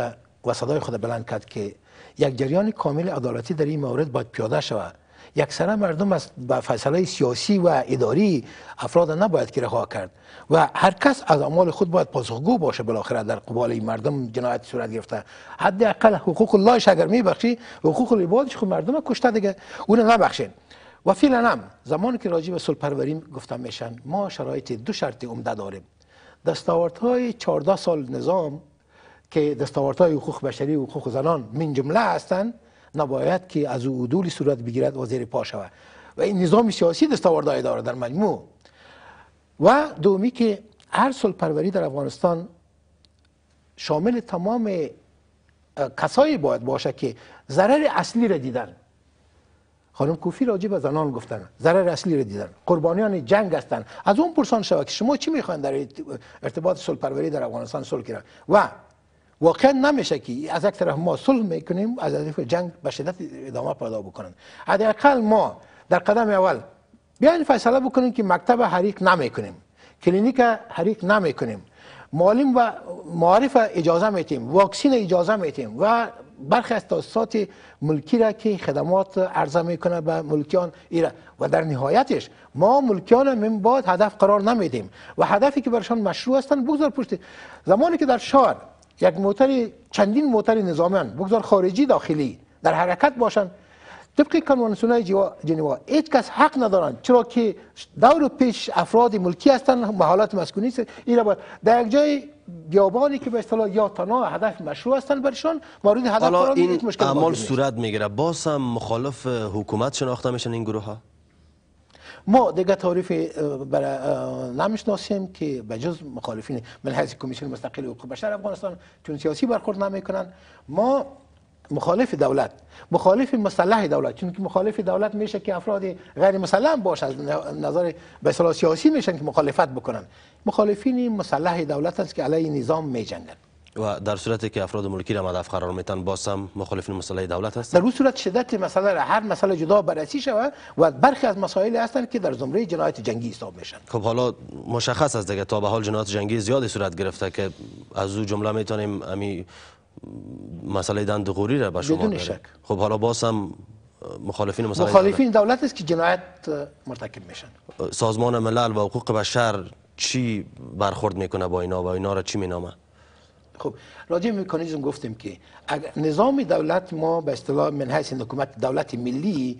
B: و صدای خود بلند کرد که یک جریان کامل عدالتی در این مورد باید پیاده شود یکسره مردم از فیصله سیاسی و اداری افراد نباید که رها کرد و هر کس از اعمال خود باید پاسخگو باشه بالاخره در قبال این مردم جنایت صورت گرفته حداقل حقوق اللهش اگر میبخشی حقوق العبادش خود مردم کشته دیگه اون نبخشین و فعلا هم زمانی که راجع به صلح پروری گفتم میشن ما شرایط دو شرط عمده داریم دستاوردهای 14 سال نظام که دستاوردهای حقوق بشری و حقوق زنان من جمله هستند نباید که از او عدولی صورت بگیرد و زیر پا شود و این نظام سیاسی دستاوردهای داره در مجموع و دومی که هر پروری در افغانستان شامل تمام کسایی باید باشه که ضرر اصلی را دیدن خانم کوفی راجع به زنان گفتن ضرر اصلی را دیدن قربانیان جنگ هستند از اون پرسان شود که شما چی میخواین در ارتباط سلپروری در افغانستان صلح و واقعا نمیشه که از یک طرف ما صلح میکنیم از طرف جنگ به شدت ادامه پیدا بکنن حداقل ما در قدم اول بیاین فیصله بکنیم که مکتب حریق نمیکنیم کلینیک حریق نمیکنیم معلم و معارف اجازه میتیم واکسین اجازه میتیم و برخی از تاسات ملکی را که خدمات عرضه میکنه به ملکیان ایره و در نهایتش ما ملکیان من بعد هدف قرار نمیدیم و هدفی که برشان مشروع هستن بگذار پشت زمانی که در شهر یک موتر چندین موتر نظامی بگذار خارجی داخلی در حرکت باشند طبق کنوانسیون جنوا هیچ کس حق ندارن چرا که دور پیش افراد ملکی هستند محالات مسکونی است این باید در یک جای بیابانی که به اصطلاح یا تنها هدف مشروع هستن برشان مورد هدف قرار این مشکل اعمال صورت
A: میگیره باز هم مخالف حکومت شناخته این گروه ها
B: ما دیگه تعریف برای نمیشناسیم که به جز مخالفین من کمیسیون مستقل حقوق بشر افغانستان چون سیاسی برخورد نمیکنن ما مخالف دولت مخالف مسلح دولت چون که مخالف دولت میشه که افراد غیر مسلح باش از نظر به سیاسی میشن که مخالفت بکنن مخالفین مسلح دولت است که علیه نظام میجنگن
A: و در صورتی که افراد ملکی را مدعف قرار میتن باسم مخالفین مسئله دولت هست
B: در اون صورت شدت مسئله را هر مسئله جدا بررسی شود و برخی از مسائل هستن که در زمره جنایت جنگی حساب میشن
A: خب حالا مشخص است دیگه تا به حال جنایت جنگی زیادی صورت گرفته که از او جمله میتونیم امی مسئله دندغوری را به شما خب حالا باسم مخالفین مخالفین مخالفین
B: دولت است که جنایت مرتکب میشن
A: سازمان ملل و حقوق بشر چی برخورد میکنه با اینا و اینا را چی مینامه
B: خب راجع به مکانیزم گفتیم که اگر نظام دولت ما به اصطلاح من حیث حکومت دولت ملی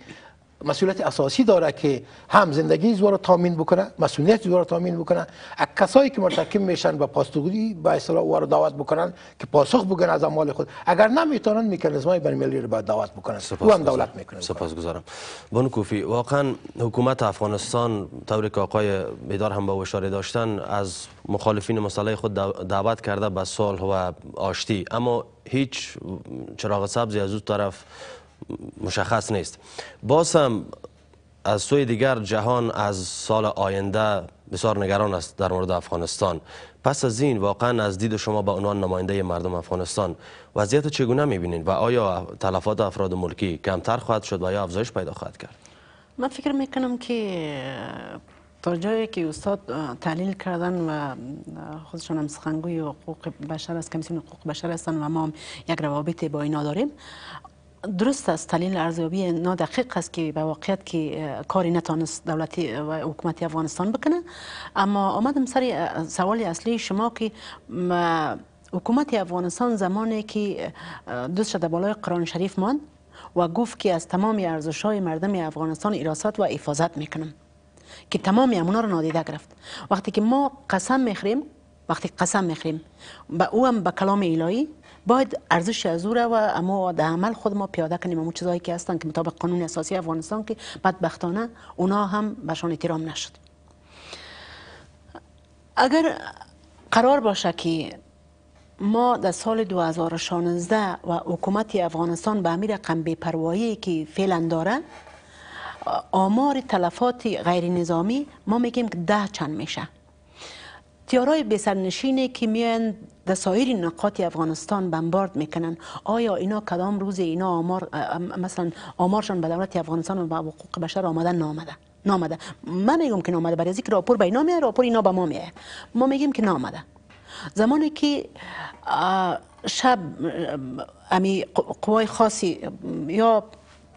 B: مسئولیت اساسی داره که هم زندگی زوار رو تامین بکنه مسئولیت زوار رو تامین بکنه کسایی که مرتکب میشن به پاسخگویی با اصطلاح او رو دعوت بکنن که پاسخ بگن از مال خود اگر نمیتونن بین های رو باید دعوت بکنن سپاس هم دولت
A: میکنه سپاسگزارم بانو کوفی واقعا حکومت افغانستان طور که آقای بیدار هم به اشاره داشتن از مخالفین مسئله خود دعوت کرده به صلح و آشتی اما هیچ چراغ سبزی از اون طرف مشخص نیست باز هم از سوی دیگر جهان از سال آینده بسیار نگران است در مورد افغانستان پس از این واقعا از دید شما به عنوان نماینده مردم افغانستان وضعیت چگونه میبینین و آیا تلفات افراد ملکی کمتر خواهد شد و یا افزایش پیدا خواهد کرد
C: من فکر میکنم که تا جایی که استاد تحلیل کردن و خودشان هم سخنگوی حقوق بشر است کمیسیون حقوق بشر هستند و ما هم یک روابط با اینا داریم درست است تلین ارزیابی نادقیق است که به واقعیت که کاری نتانست دولتی و حکومتی افغانستان بکنه اما آمدم سر سوال اصلی شما که حکومت افغانستان زمانی که دوست شده بالای قرآن شریف ماند و گفت که از تمام ارزش های مردم افغانستان ایراست و حفاظت میکنم که تمام امونا رو نادیده گرفت وقتی که ما قسم میخوریم وقتی قسم میخوریم به او هم به کلام الهی باید ارزش از او و اما در عمل خود ما پیاده کنیم اون چیزهایی که هستن که مطابق قانون اساسی افغانستان که بدبختانه اونا هم بشان احترام نشد اگر قرار باشه که ما در سال 2016 و حکومت افغانستان به همین رقم بیپروایی که فعلا داره آمار تلفات غیر نظامی ما میگیم که ده چند میشه تیارای بسرنشینه که میان در سایر نقاط افغانستان بمبارد میکنن آیا اینا کدام روز اینا آمار مثلا آمارشان به دولت افغانستان و حقوق بشر آمده نامده نامده من میگم که نامده برای ذکر راپور به اینا میاد راپور اینا به ما میاد ما میگیم که نامده زمانی که شب امی قوای خاصی یا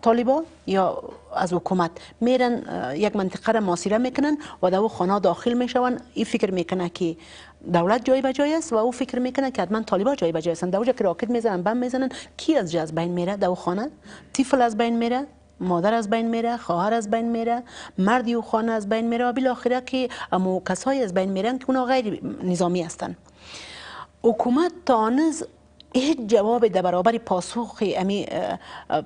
C: طالبان یا از حکومت میرن یک منطقه را ماسیره میکنن و در خانه داخل میشون این فکر میکنه که دولت جای به جای است و او فکر میکنه که حتما طالبان جای به جای هستند در که راکت میزنن بم میزنن کی از جز بین میره در خانه تیفل از بین میره مادر از بین میره خواهر از بین میره مردی و خانه از بین میره و بالاخره که امو کسایی از بین میرن که اونا غیر نظامی هستند. حکومت تانز هیچ جواب در برابر پاسخ امی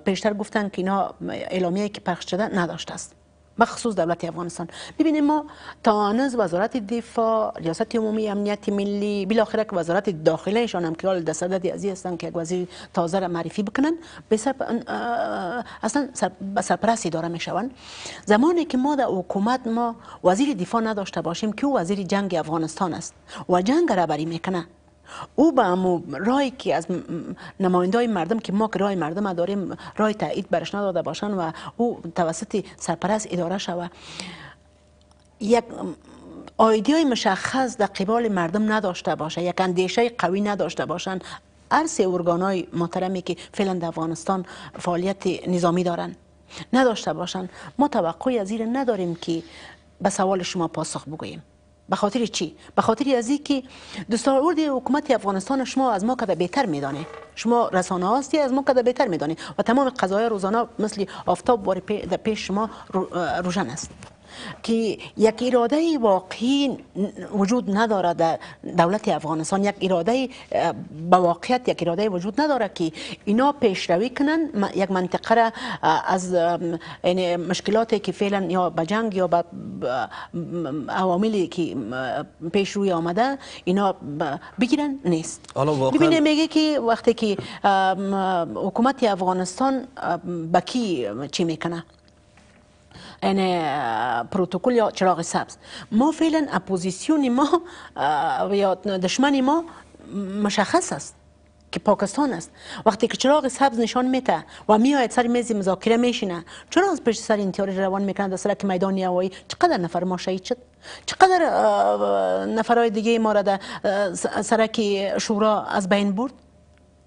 C: پیشتر گفتن که اینا اعلامیه که پخش شده نداشته است مخصوص دولت افغانستان ببینیم ما تانز وزارت دفاع ریاست عمومی امنیت ملی بالاخره که وزارت ایشان هم که دستدادی ازی هستن که یک وزیر تازه را معرفی بکنن به سر اصلا سر سرپرستی داره میشون زمانی که ما در حکومت ما وزیر دفاع نداشته باشیم که او وزیر جنگ افغانستان است و جنگ رهبری میکنه او به امو رای که از نماینده های مردم که ما که رای مردم داریم رای تایید برش نداده باشن و او توسط سرپرست اداره شوه یک آیدی مشخص در قبال مردم نداشته باشه یک اندیشه قوی نداشته باشند هر سه ارگان محترمی که فعلا در افغانستان فعالیت نظامی دارن نداشته باشند ما توقعی از این نداریم که به سوال شما پاسخ بگوییم به خاطر چی به خاطر از اینکه دستاورد حکومت افغانستان شما از ما کده بهتر میدانه شما رسانه هستی از ما کده بهتر میدانه و تمام قضایای روزانه مثل آفتاب بار پیش شما روشن است که یک اراده واقعی وجود نداره در دولت افغانستان یک اراده به واقعیت یک اراده وجود نداره که اینا پیشروی کنن یک منطقه را از مشکلاتی که فعلا یا به جنگ یا به عواملی که پیش روی آمده اینا بگیرن نیست ببینه میگه که وقتی که حکومت افغانستان به کی چی میکنه این پروتکل یا چراغ سبز ما فعلا اپوزیسیون ما یا دشمن ما مشخص است که پاکستان است وقتی که چراغ سبز نشان میته و میآید سر میز مذاکره میشینه چرا از پشت سر انتیار روان میکنه در سرک میدان هوایی چقدر نفر ما شهید شد چقدر نفرهای دیگه ما را در سرک شورا از بین برد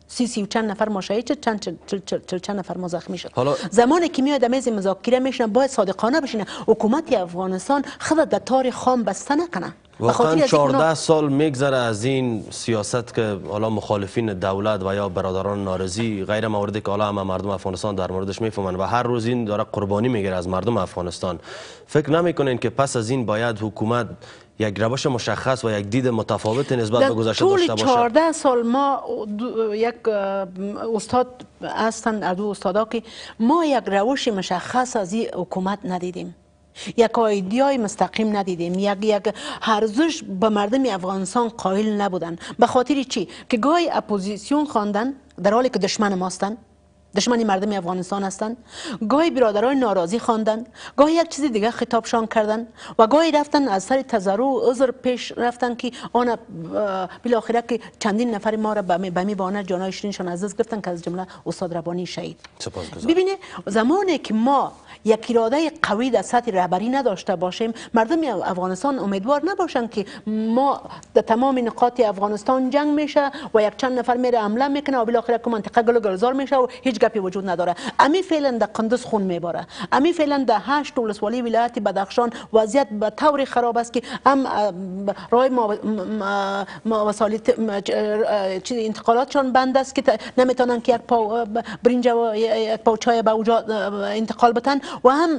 C: سی سی و چند نفر مشاهد شد چند چل چل, چند نفر ما زخمی شد حالا زمانی که میاد میز مذاکره میشن باید صادقانه بشینه حکومت افغانستان خود در تار خام بسته نکنه واقعا 14
A: سال میگذره از این سیاست که حالا مخالفین دولت و یا برادران نارضی غیر موردی که حالا همه مردم افغانستان در موردش میفهمن و هر روز این داره قربانی میگیره از مردم افغانستان فکر نمیکنین که پس از این باید حکومت یک روش مشخص و یک دید متفاوت نسبت به گذشته داشته باشه
C: 14 سال ما یک استاد هستند از دو استادا که ما یک روش مشخص از این حکومت ندیدیم یک آیدیای مستقیم ندیدیم یک یک هرزش به مردم افغانستان قائل نبودن به خاطر چی که گاهی اپوزیسیون خواندن در حالی که دشمن ماستن دشمنی مردم افغانستان هستند گاهی برادران ناراضی خواندند گاهی یک چیز دیگه خطابشان کردند و گاهی رفتن از سر تزرع و عذر پیش رفتن که آن بالاخره که چندین نفر ما را به می بانه جانای شرینشان از گرفتن که از جمله استاد ربانی شهید ببینه زمانی که ما یک اراده قوی در سطح رهبری نداشته باشیم مردم افغانستان امیدوار نباشند که ما در تمام نقاط افغانستان جنگ میشه و یک چند نفر میره حمله میکنه و بالاخره که منطقه گل گلزار میشه و هیچ گپی وجود نداره امی فعلا در قندز خون میباره امی فعلا در هشت ولسوالی ولایت بدخشان وضعیت به طور خراب است که هم راه انتقالاتشان بند است که نمیتونن که یک پا برنج و یک پا چای به انتقال بتن و هم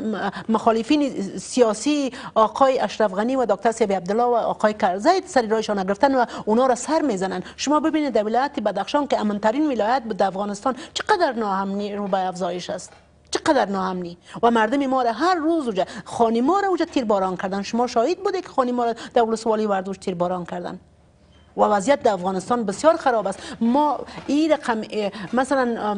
C: مخالفین سیاسی آقای اشرف غنی و دکتر سیبی عبدالله و آقای کرزید سر رایشان گرفتن و اونا را سر میزنن شما ببینید در ولایت بدخشان که امنترین ولایت به افغانستان چقدر نه؟ ناامنی رو به افزایش است چقدر ناامنی و مردم ما هر روز اوجا خانی ما رو اوجا تیر باران کردن شما شاهد بوده که خانی ما رو در ولسوالی وردوش تیر باران کردن و وضعیت در افغانستان بسیار خراب است ما این رقم مثلا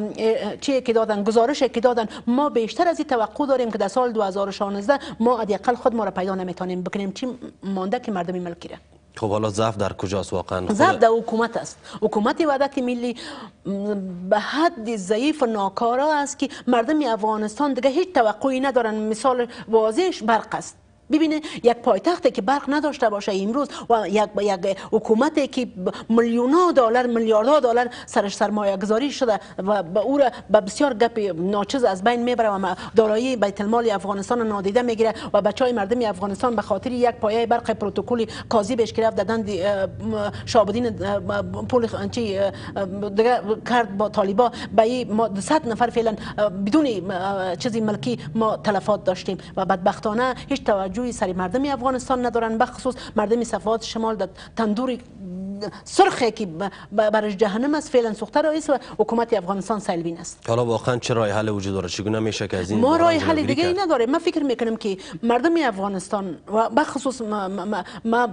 C: چی که دادن گزارش که دادن ما بیشتر از این توقع داریم که در سال 2016 ما حداقل خود ما را پیدا نمیتونیم بکنیم چی مانده که مردم ملکی
A: خب حالا ضعف در کجاست
C: واقعا ضعف در حکومت است حکومت وحدت ملی به حد ضعیف و ناکارا است که مردم افغانستان دیگه هیچ توقعی ندارن مثال واضح برق است ببینه یک پایتخته که برق نداشته باشه امروز و یک یک حکومتی که ها دلار ها دلار سرش سرمایه گذاری شده و به او را به بسیار گپ ناچیز از بین میبره و دارایی بیت المال افغانستان نادیده میگیره و بچهای مردم افغانستان به خاطر یک پایه برق کازی بهش گرفت دادن شابدین پول چی کرد با طالبا به 100 نفر فعلا بدون چیزی ملکی ما تلفات داشتیم و بدبختانه هیچ توجه توجهی سری مردم افغانستان ندارن بخصوص مردم صفات شمال در تندوری سرخه که برش جهنم است فعلا سوخته است و حکومت افغانستان سلبین است
A: حالا واقعا چه راه حل وجود داره چگونه میشه که از این ما رای حل دیگه ای
C: نداره من فکر میکنم که مردم افغانستان و بخصوص ما, ما, ما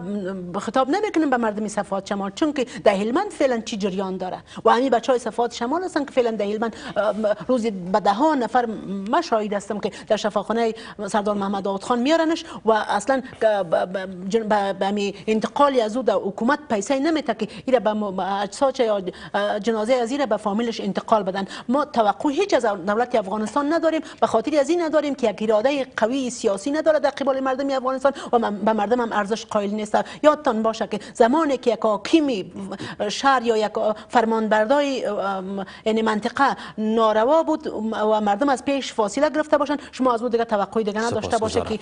C: خطاب نمیکنم به مردم صفات شمال چون که در فعلا چی جریان داره و همین بچه های صفات شمال هستن که فعلا در روزی به ده ها نفر ما شاهد هستم که در شفاخانه سردار محمد داوود خان میارنش و اصلا به انتقالی از او در حکومت پیسه نمی نمیتا که ایره به جنازه از ایره به فامیلش انتقال بدن ما توقع هیچ از دولت افغانستان نداریم به خاطر از این نداریم که یک اراده قوی سیاسی نداره در قبال مردم افغانستان و به مردم هم ارزش قائل نیست یادتان باشه که زمانی که یک حاکم شهر یا یک فرمانبردای این منطقه ناروا بود و مردم از پیش فاصله گرفته باشن شما از اون دیگه توقع دیگه نداشته باشه که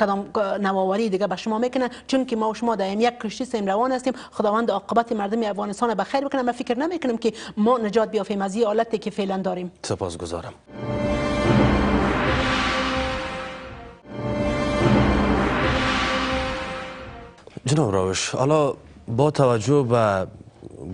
C: کدام نواوری دیگه به شما میکنه چون که ما و شما یک کشتی سیم روان هستیم خداوند عاقبت مردم افغانستان به خیر بکنم من فکر نمیکنم که ما نجات بیافیم از این حالتی که فعلا داریم
A: سپاسگزارم جناب راوش حالا با توجه به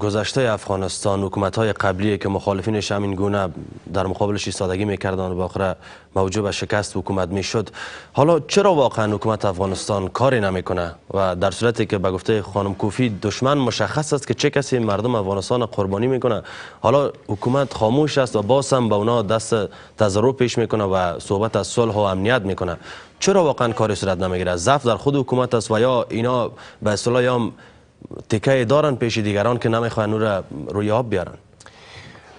A: گذشته افغانستان حکومت های قبلی که مخالفینش همین گونه در مقابلش ایستادگی میکردن و باخره موجب شکست حکومت میشد حالا چرا واقعا حکومت افغانستان کاری نمیکنه و در صورتی که به گفته خانم کوفی دشمن مشخص است که چه کسی مردم افغانستان قربانی میکنه حالا حکومت خاموش است و باز هم به اونا دست تضرع پیش میکنه و صحبت از صلح و امنیت میکنه چرا واقعا کاری صورت نمیگیره ضعف در خود حکومت است و یا اینا به اصطلاح تکه دارن پیش دیگران که نمیخواین او روی آب بیارن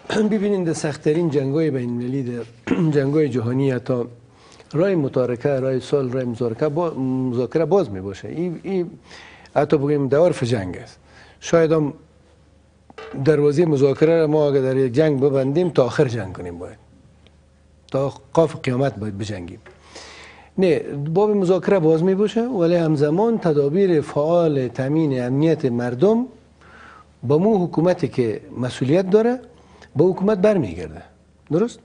D: ببینید در سختترین های بین المللی در های جهانی تا رای متارکه رای سال رای مزارکه با مذاکره باز می باشه این ای حتی بگیم دور جنگ است شاید هم دروازه مذاکره را ما اگر در یک جنگ ببندیم تا آخر جنگ کنیم باید تا قاف قیامت باید بجنگیم نه باب مذاکره باز می باشه ولی همزمان تدابیر فعال تامین امنیت مردم با مو حکومتی که مسئولیت داره به حکومت برمیگرده درست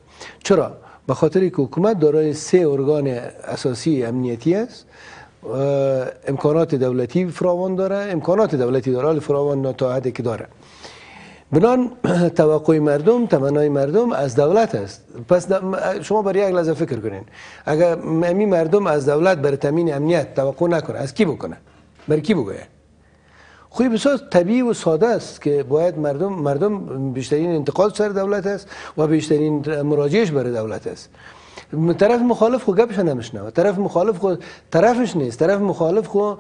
D: چرا به خاطر که حکومت دارای سه ارگان اساسی امنیتی است امکانات دولتی فراوان داره امکانات دولتی داره فراوان تا که داره بنان توقع مردم تمنای مردم از دولت است پس شما برای یک لحظه فکر کنین اگر امی مردم از دولت بر تامین امنیت توقع نکنه از کی بکنه بر کی بگویه خوی خب بسیار طبیعی و ساده است که باید مردم مردم بیشترین انتقاد سر دولت است و بیشترین مراجعش برای دولت است طرف مخالف خو گپش نمیشنه طرف مخالف خو طرفش نیست طرف مخالف خو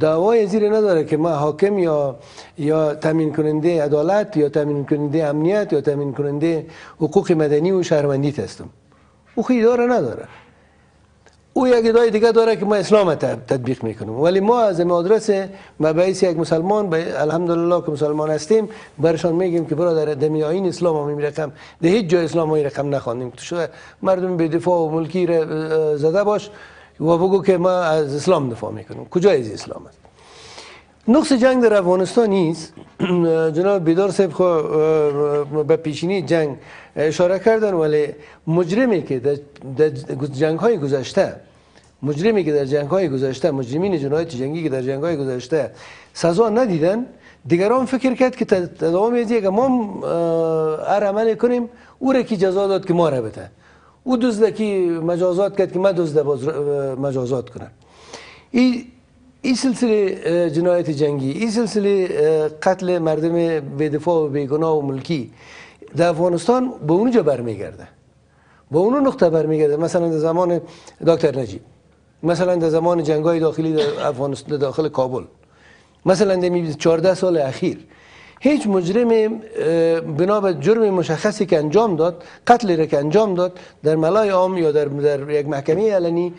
D: دعوای زیر نداره که ما حاکم یا یا تامین کننده عدالت یا تامین کننده امنیت یا تامین کننده حقوق مدنی و شهروندی هستم او خیلی نداره او یک ادعای دیگه داره که ما اسلام تطبیق میکنیم ولی ما از مدرس بیس یک مسلمان به الحمدلله که مسلمان هستیم برشان میگیم که برادر دمی آین اسلام هم رقم ده هیچ جای اسلام هایی رقم نخوانیم تو شده مردم به دفاع و ملکی را زده باش و بگو که ما از اسلام دفاع میکنیم کجا از اسلام است نقص جنگ در افغانستان نیست جناب بیدار صاحب به پیشینی جنگ اشاره کردن ولی مجرمی که در جنگ های گذشته مجرمی که در جنگ های گذشته مجرمین جنایت جنگی که در جنگ های گذشته سزا ندیدن دیگران فکر کرد که تداوم یزی اگر ما هر کنیم او را کی جزا داد که ما را بده او دزده کی مجازات کرد که ما دزده باز مجازات کنم این این سلسله جنایت جنگی این سلسله قتل مردم بدفاع و بیگناه و ملکی در افغانستان به اونجا برمیگرده به اون نقطه برمیگرده مثلا در زمان دکتر نجیب مثلا در زمان جنگای داخلی در افغانستان داخل کابل مثلا در 14 سال اخیر هیچ مجرم بنا به جرم مشخصی که انجام داد قتل را که انجام داد در ملای عام یا در, در یک محکمه علنی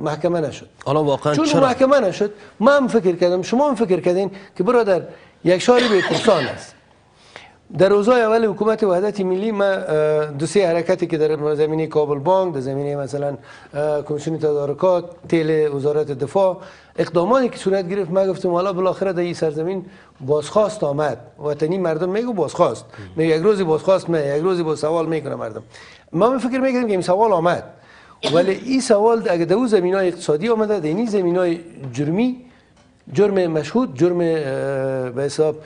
D: محکمه نشد
A: حالا واقعا چون محکمه
D: نشد من فکر کردم شما هم فکر کردین که برادر یک شاری به است در روزهای اول حکومت وحدت ملی ما دو سه حرکتی که در زمینه کابل بانک در زمینه مثلا کمیسیون تدارکات تیل وزارت دفاع اقداماتی که صورت گرفت ما گفتم حالا بالاخره در این سرزمین بازخواست آمد وطنی مردم میگو بازخواست می یک روزی بازخواست می یک روزی با سوال میکنه مردم ما می فکر میکردیم که این سوال آمد ولی این سوال اگر در زمینای اقتصادی آمده در این زمینای جرمی جرم مشهود جرم به حساب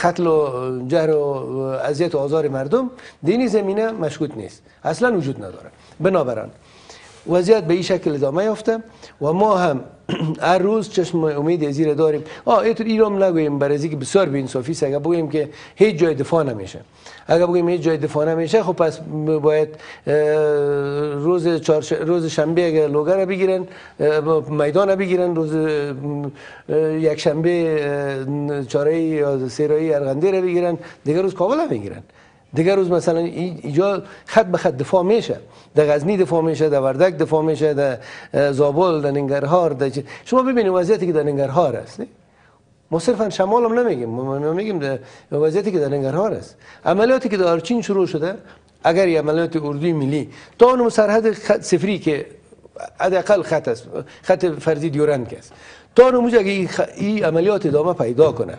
D: قتل و جهر و اذیت و آزار مردم دینی زمینه مشهود نیست اصلا وجود نداره بنابراین وضعیت به این شکل ادامه یافته و ما هم هر روز چشم امید زیر داریم آه، اینطور ایرام نگوییم برای اینکه بسیار به انصافی اگر بگوییم که هیچ جای دفاع نمیشه اگر بگوییم هیچ جای دفاع نمیشه خب پس باید روز روز شنبه اگر رو بگیرن میدان بگیرن روز یک شنبه چاره یا سرایی ارغنده رو بگیرن دیگر روز کابل رو بگیرن دیگر روز مثلا اینجا خط به خط دفاع میشه در غزنی دفاع میشه در وردک دفاع میشه در زابل در ننگرهار در شما ببینید وضعیتی که در ننگرهار است ما صرفا شمال هم نمیگیم ما میگیم وضعیتی که در ننگرهار است عملیاتی که در چین شروع شده اگر یه عملیات اردوی ملی تا اون سرحد سفری که حداقل خط است خط فرضی دیورند که است تا اون اگه این عملیات ادامه پیدا کنه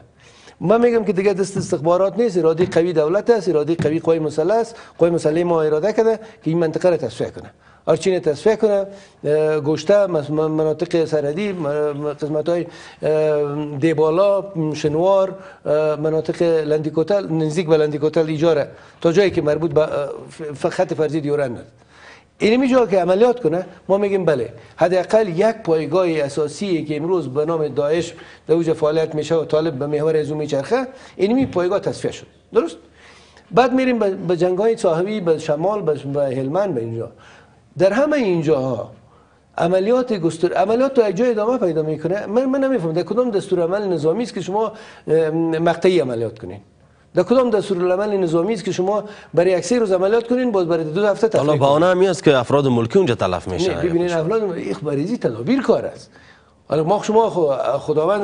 D: من میگم که دیگه دست استخبارات نیست اراده قوی دولت است اراده قوی قوای مسلح است قوای مسلح ما اراده کرده که این منطقه را تصفیه کنه آرچین تصفیه کنه گوشته مناطق سرحدی قسمت های دیبالا شنوار مناطق لندیکوتل نزدیک به لندیکوتل ایجاره تا جایی که مربوط به خط فرضی دیورن است این جا که عملیات کنه ما میگیم بله حداقل یک پایگاه اساسی که امروز به نام داعش در اوج فعالیت میشه و طالب به محور از میچرخه این پایگاه تصفیه شد درست بعد میریم به جنگ های صاحبی به شمال به هلمند به اینجا در همه اینجاها عملیات گستر عملیات تو جای ادامه پیدا میکنه من من نمیفهمم در کدام دستور عمل نظامی است که شما مقطعی عملیات کنین در کدام العمل نظامی است که شما برای یک روز عملیات کنین باز برای دو هفته تلف حالا بهانه
A: هم است که افراد ملکی اونجا تلف میشه نه
D: ببینین خب. افراد اخباریزی تدابیر کار است حالا ما شما خداوند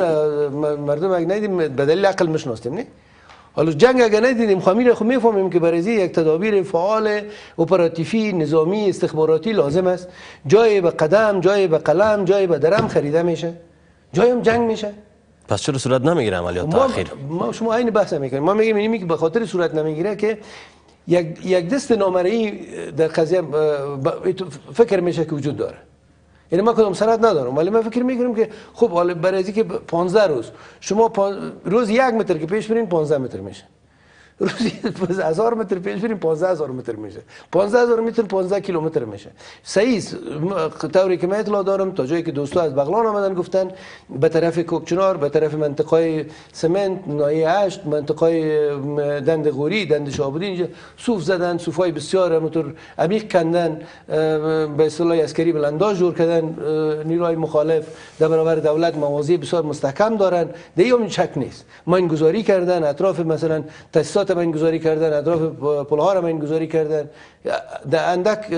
D: مردم اگه ندیدیم به دلیل عقل مشناستیم نه حالا جنگ اگه ندیدیم خمیر میفهمیم که بریزی یک تدابیر فعال اپراتیفی نظامی استخباراتی لازم است جای به قدم جای به قلم جای به درم خریده میشه جایم جنگ میشه
A: پس چرا صورت نمیگیره عملیات تاخیر
D: ما شما عین بحث میکنیم ما میگیم اینی که به خاطر صورت نمیگیره که یک یک دست نامرئی در قضیه فکر میشه که وجود داره یعنی ما کدام سند ندارم ولی ما فکر کنیم که خب حالا برای که 15 روز شما روز یک متر که پیش برین 15 متر میشه روزی پس هزار متر پیش بریم 15 هزار متر میشه 15 هزار متر 15 کیلومتر میشه صحیح توری که من اطلاع دارم تا جایی که دوستا از بغلان آمدن گفتن به طرف کوکچنار به طرف منطقه سمنت نایه 8 منطقه دند غوری دند شابودی اینجا سوف زدن سوفای بسیار همونطور عمیق کندن به اصطلاح عسکری بلنداز جور کردن نیروهای مخالف در برابر دولت موازی بسیار مستحکم دارن دیگه چک نیست ما این گذاری کردن اطراف مثلا تاسیسات من گذاری کردن اطراف پلها رو من گذاری کردن در اندک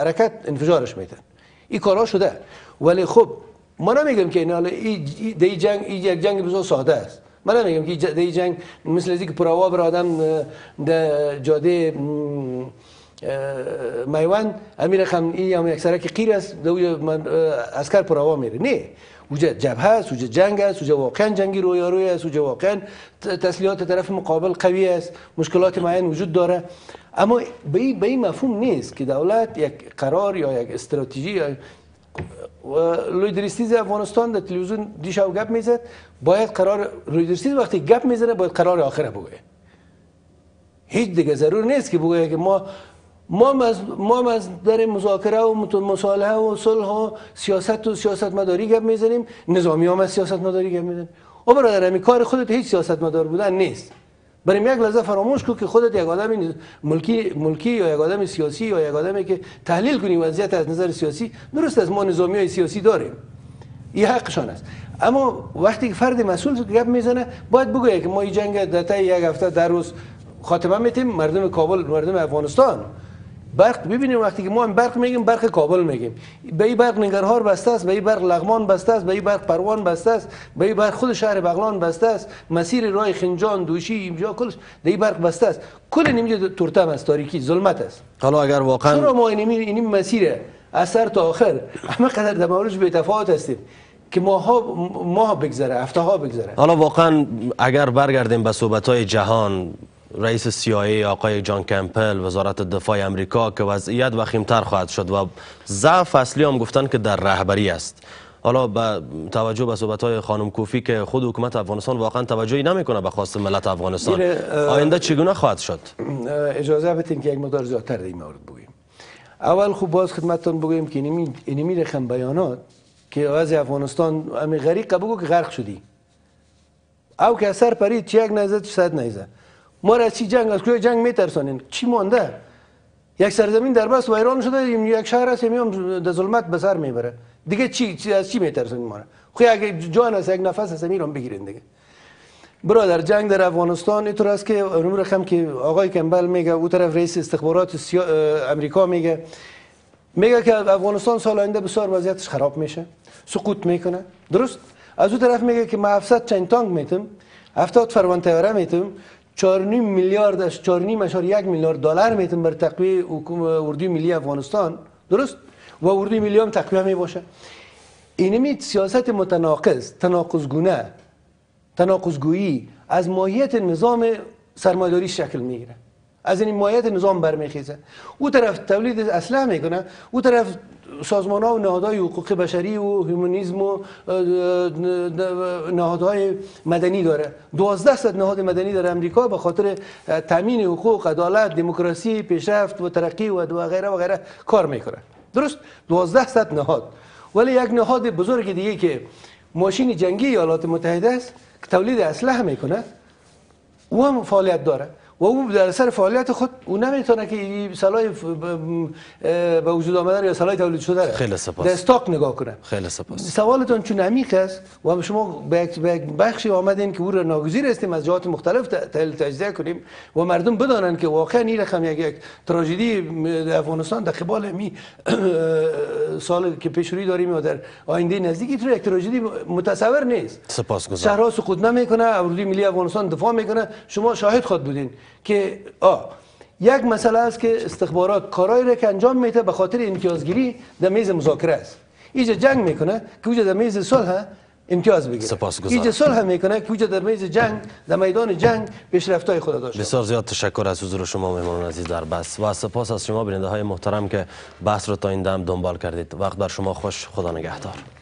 D: حرکت انفجارش میتن این کارها شده ولی خب ما نمیگم که این ای جنگ ای یک جنگ بسیار ساده است ما نمیگم که این جنگ مثل از که پراوا بر آدم در جاده میوان امیر خم این هم یک سرک قیر است در اسکر پراوا میره نه اونجا جبهه است اونجا جنگ است اونجا واقعا جنگی روی است اونجا واقعا تسلیحات طرف مقابل قوی است مشکلات معین وجود داره اما به این مفهوم نیست که دولت یک قرار یا یک استراتژی لویدرستیز افغانستان در تلویزیون دیشب گپ میزد باید قرار لویدریستیز وقتی گپ میزنه باید قرار آخره بگه هیچ دیگه ضرور نیست که بگه که ما ما هم از, ما در مذاکره و مصالحه و صلح و سیاست و سیاست مداری گپ میزنیم نظامی هم از سیاست مداری گپ میزنن او برادر کار خودت هیچ سیاست مدار بودن نیست برای یک لحظه فراموش کن که خودت یک آدم ملکی ملکی یا یک آدم سیاسی یا یک آدمی که تحلیل کنی وضعیت از نظر سیاسی درست از ما نظامی های سیاسی داریم این حقشان است اما وقتی که فرد مسئول گپ میزنه باید بگه که ما این جنگ در یک هفته در روز خاتمه میتیم مردم کابل مردم افغانستان برق ببینیم وقتی که ما این برق میگیم برق کابل میگیم به این برق نگرهار بسته است به این برق لغمان بسته است به این برق پروان بسته است به این برق خود شهر بغلان بسته است مسیر راه خنجان دوشی اینجا کلش به این برق بسته است کل اینجا تورتم است تاریکی ظلمت است
A: حالا اگر واقعا چرا
D: ما این مسیر از سر تا آخر همه قدر در به تفاوت هستیم که ماها ماه بگذره هفته ها بگذره
A: حالا واقعا اگر برگردیم به صحبت های جهان رئیس CIA آقای جان کمپل وزارت دفاع امریکا که وضعیت وخیمتر خواهد شد و ضعف اصلی هم گفتن که در رهبری است حالا به توجه به صحبت های خانم کوفی که خود حکومت افغانستان واقعا توجهی نمیکنه به خواست ملت افغانستان بله، آینده چگونه خواهد شد
D: اجازه بدین که یک مدار زیادتر در این مورد بگیم اول خوب باز خدمتتون بگویم که اینمی رقم بیانات که از افغانستان امی غریق بگو که غرق شدی او که اثر پرید یک نیزه صد نیزه ما را جنگ از جنگ میترسانین چی مانده یک سرزمین در بس ویران شده یک شهر است میام در ظلمت به سر میبره دیگه چی, چی از چی میترسین ما خو اگه جان از یک نفس از میرم بگیرین دیگه برادر جنگ در افغانستان اینطور است که امور رقم که آقای کمبل میگه او طرف رئیس استخبارات امریکا میگه میگه که افغانستان سال آینده بسیار وضعیتش خراب میشه سقوط میکنه درست از اون طرف میگه که ما 700 چند تانک میتم 70 فروان تیاره میتم 4.5 میلیارد از یک میلیارد دلار میتون بر تقوی اردوی ملی افغانستان درست و اردوی ملی هم تقویه می باشه اینمی سیاست متناقض تناقضگونه تناقضگویی از ماهیت نظام سرمایداری شکل میگیره از این مایت نظام برمیخیزه او طرف تولید اسلحه میکنه او طرف سازمان ها و نهادهای حقوق بشری و هیومانیزم و نهادهای مدنی داره دوازده صد نهاد مدنی در امریکا به خاطر تامین حقوق عدالت دموکراسی پیشرفت و ترقی و غیره و غیره کار میکنه درست دوازده صد نهاد ولی یک نهاد بزرگ دیگه که ماشین جنگی ایالات متحده است که تولید اسلحه میکنه او هم فعالیت داره و او در سر فعالیت خود او نمیتونه که این سلاح به وجود آمدن یا سلاح تولید شده خیلی سپاس نگاه کنه خیلی سپاس سوالتون چون عمیق است و شما به بخشی آمدین که او را ناگزیر هستیم از جهات مختلف تجزیه کنیم و مردم بدانن که واقعا این رقم یک تراژدی در افغانستان در قبال می سال که پیشوری داریم و در آینده نزدیکی تو یک تراژدی متصور نیست
A: سپاسگزارم
D: شهرها سقوط نمیکنه ابرودی ملی افغانستان دفاع میکنه شما شاهد خود بودین که آ یک مسئله است که استخبارات کارایی را که انجام میده به خاطر امتیازگیری در میز مذاکره است اینجا جنگ میکنه که وجود در میز صلح امتیاز بگیره اینجا صلح میکنه که وجود در میز جنگ در میدان جنگ پیشرفت های خود داشته
A: بسیار زیاد تشکر از حضور شما مهمان عزیز در بس و سپاس از شما بیننده های محترم که بحث رو تا این دم دنبال کردید وقت بر شما خوش خدا نگهدار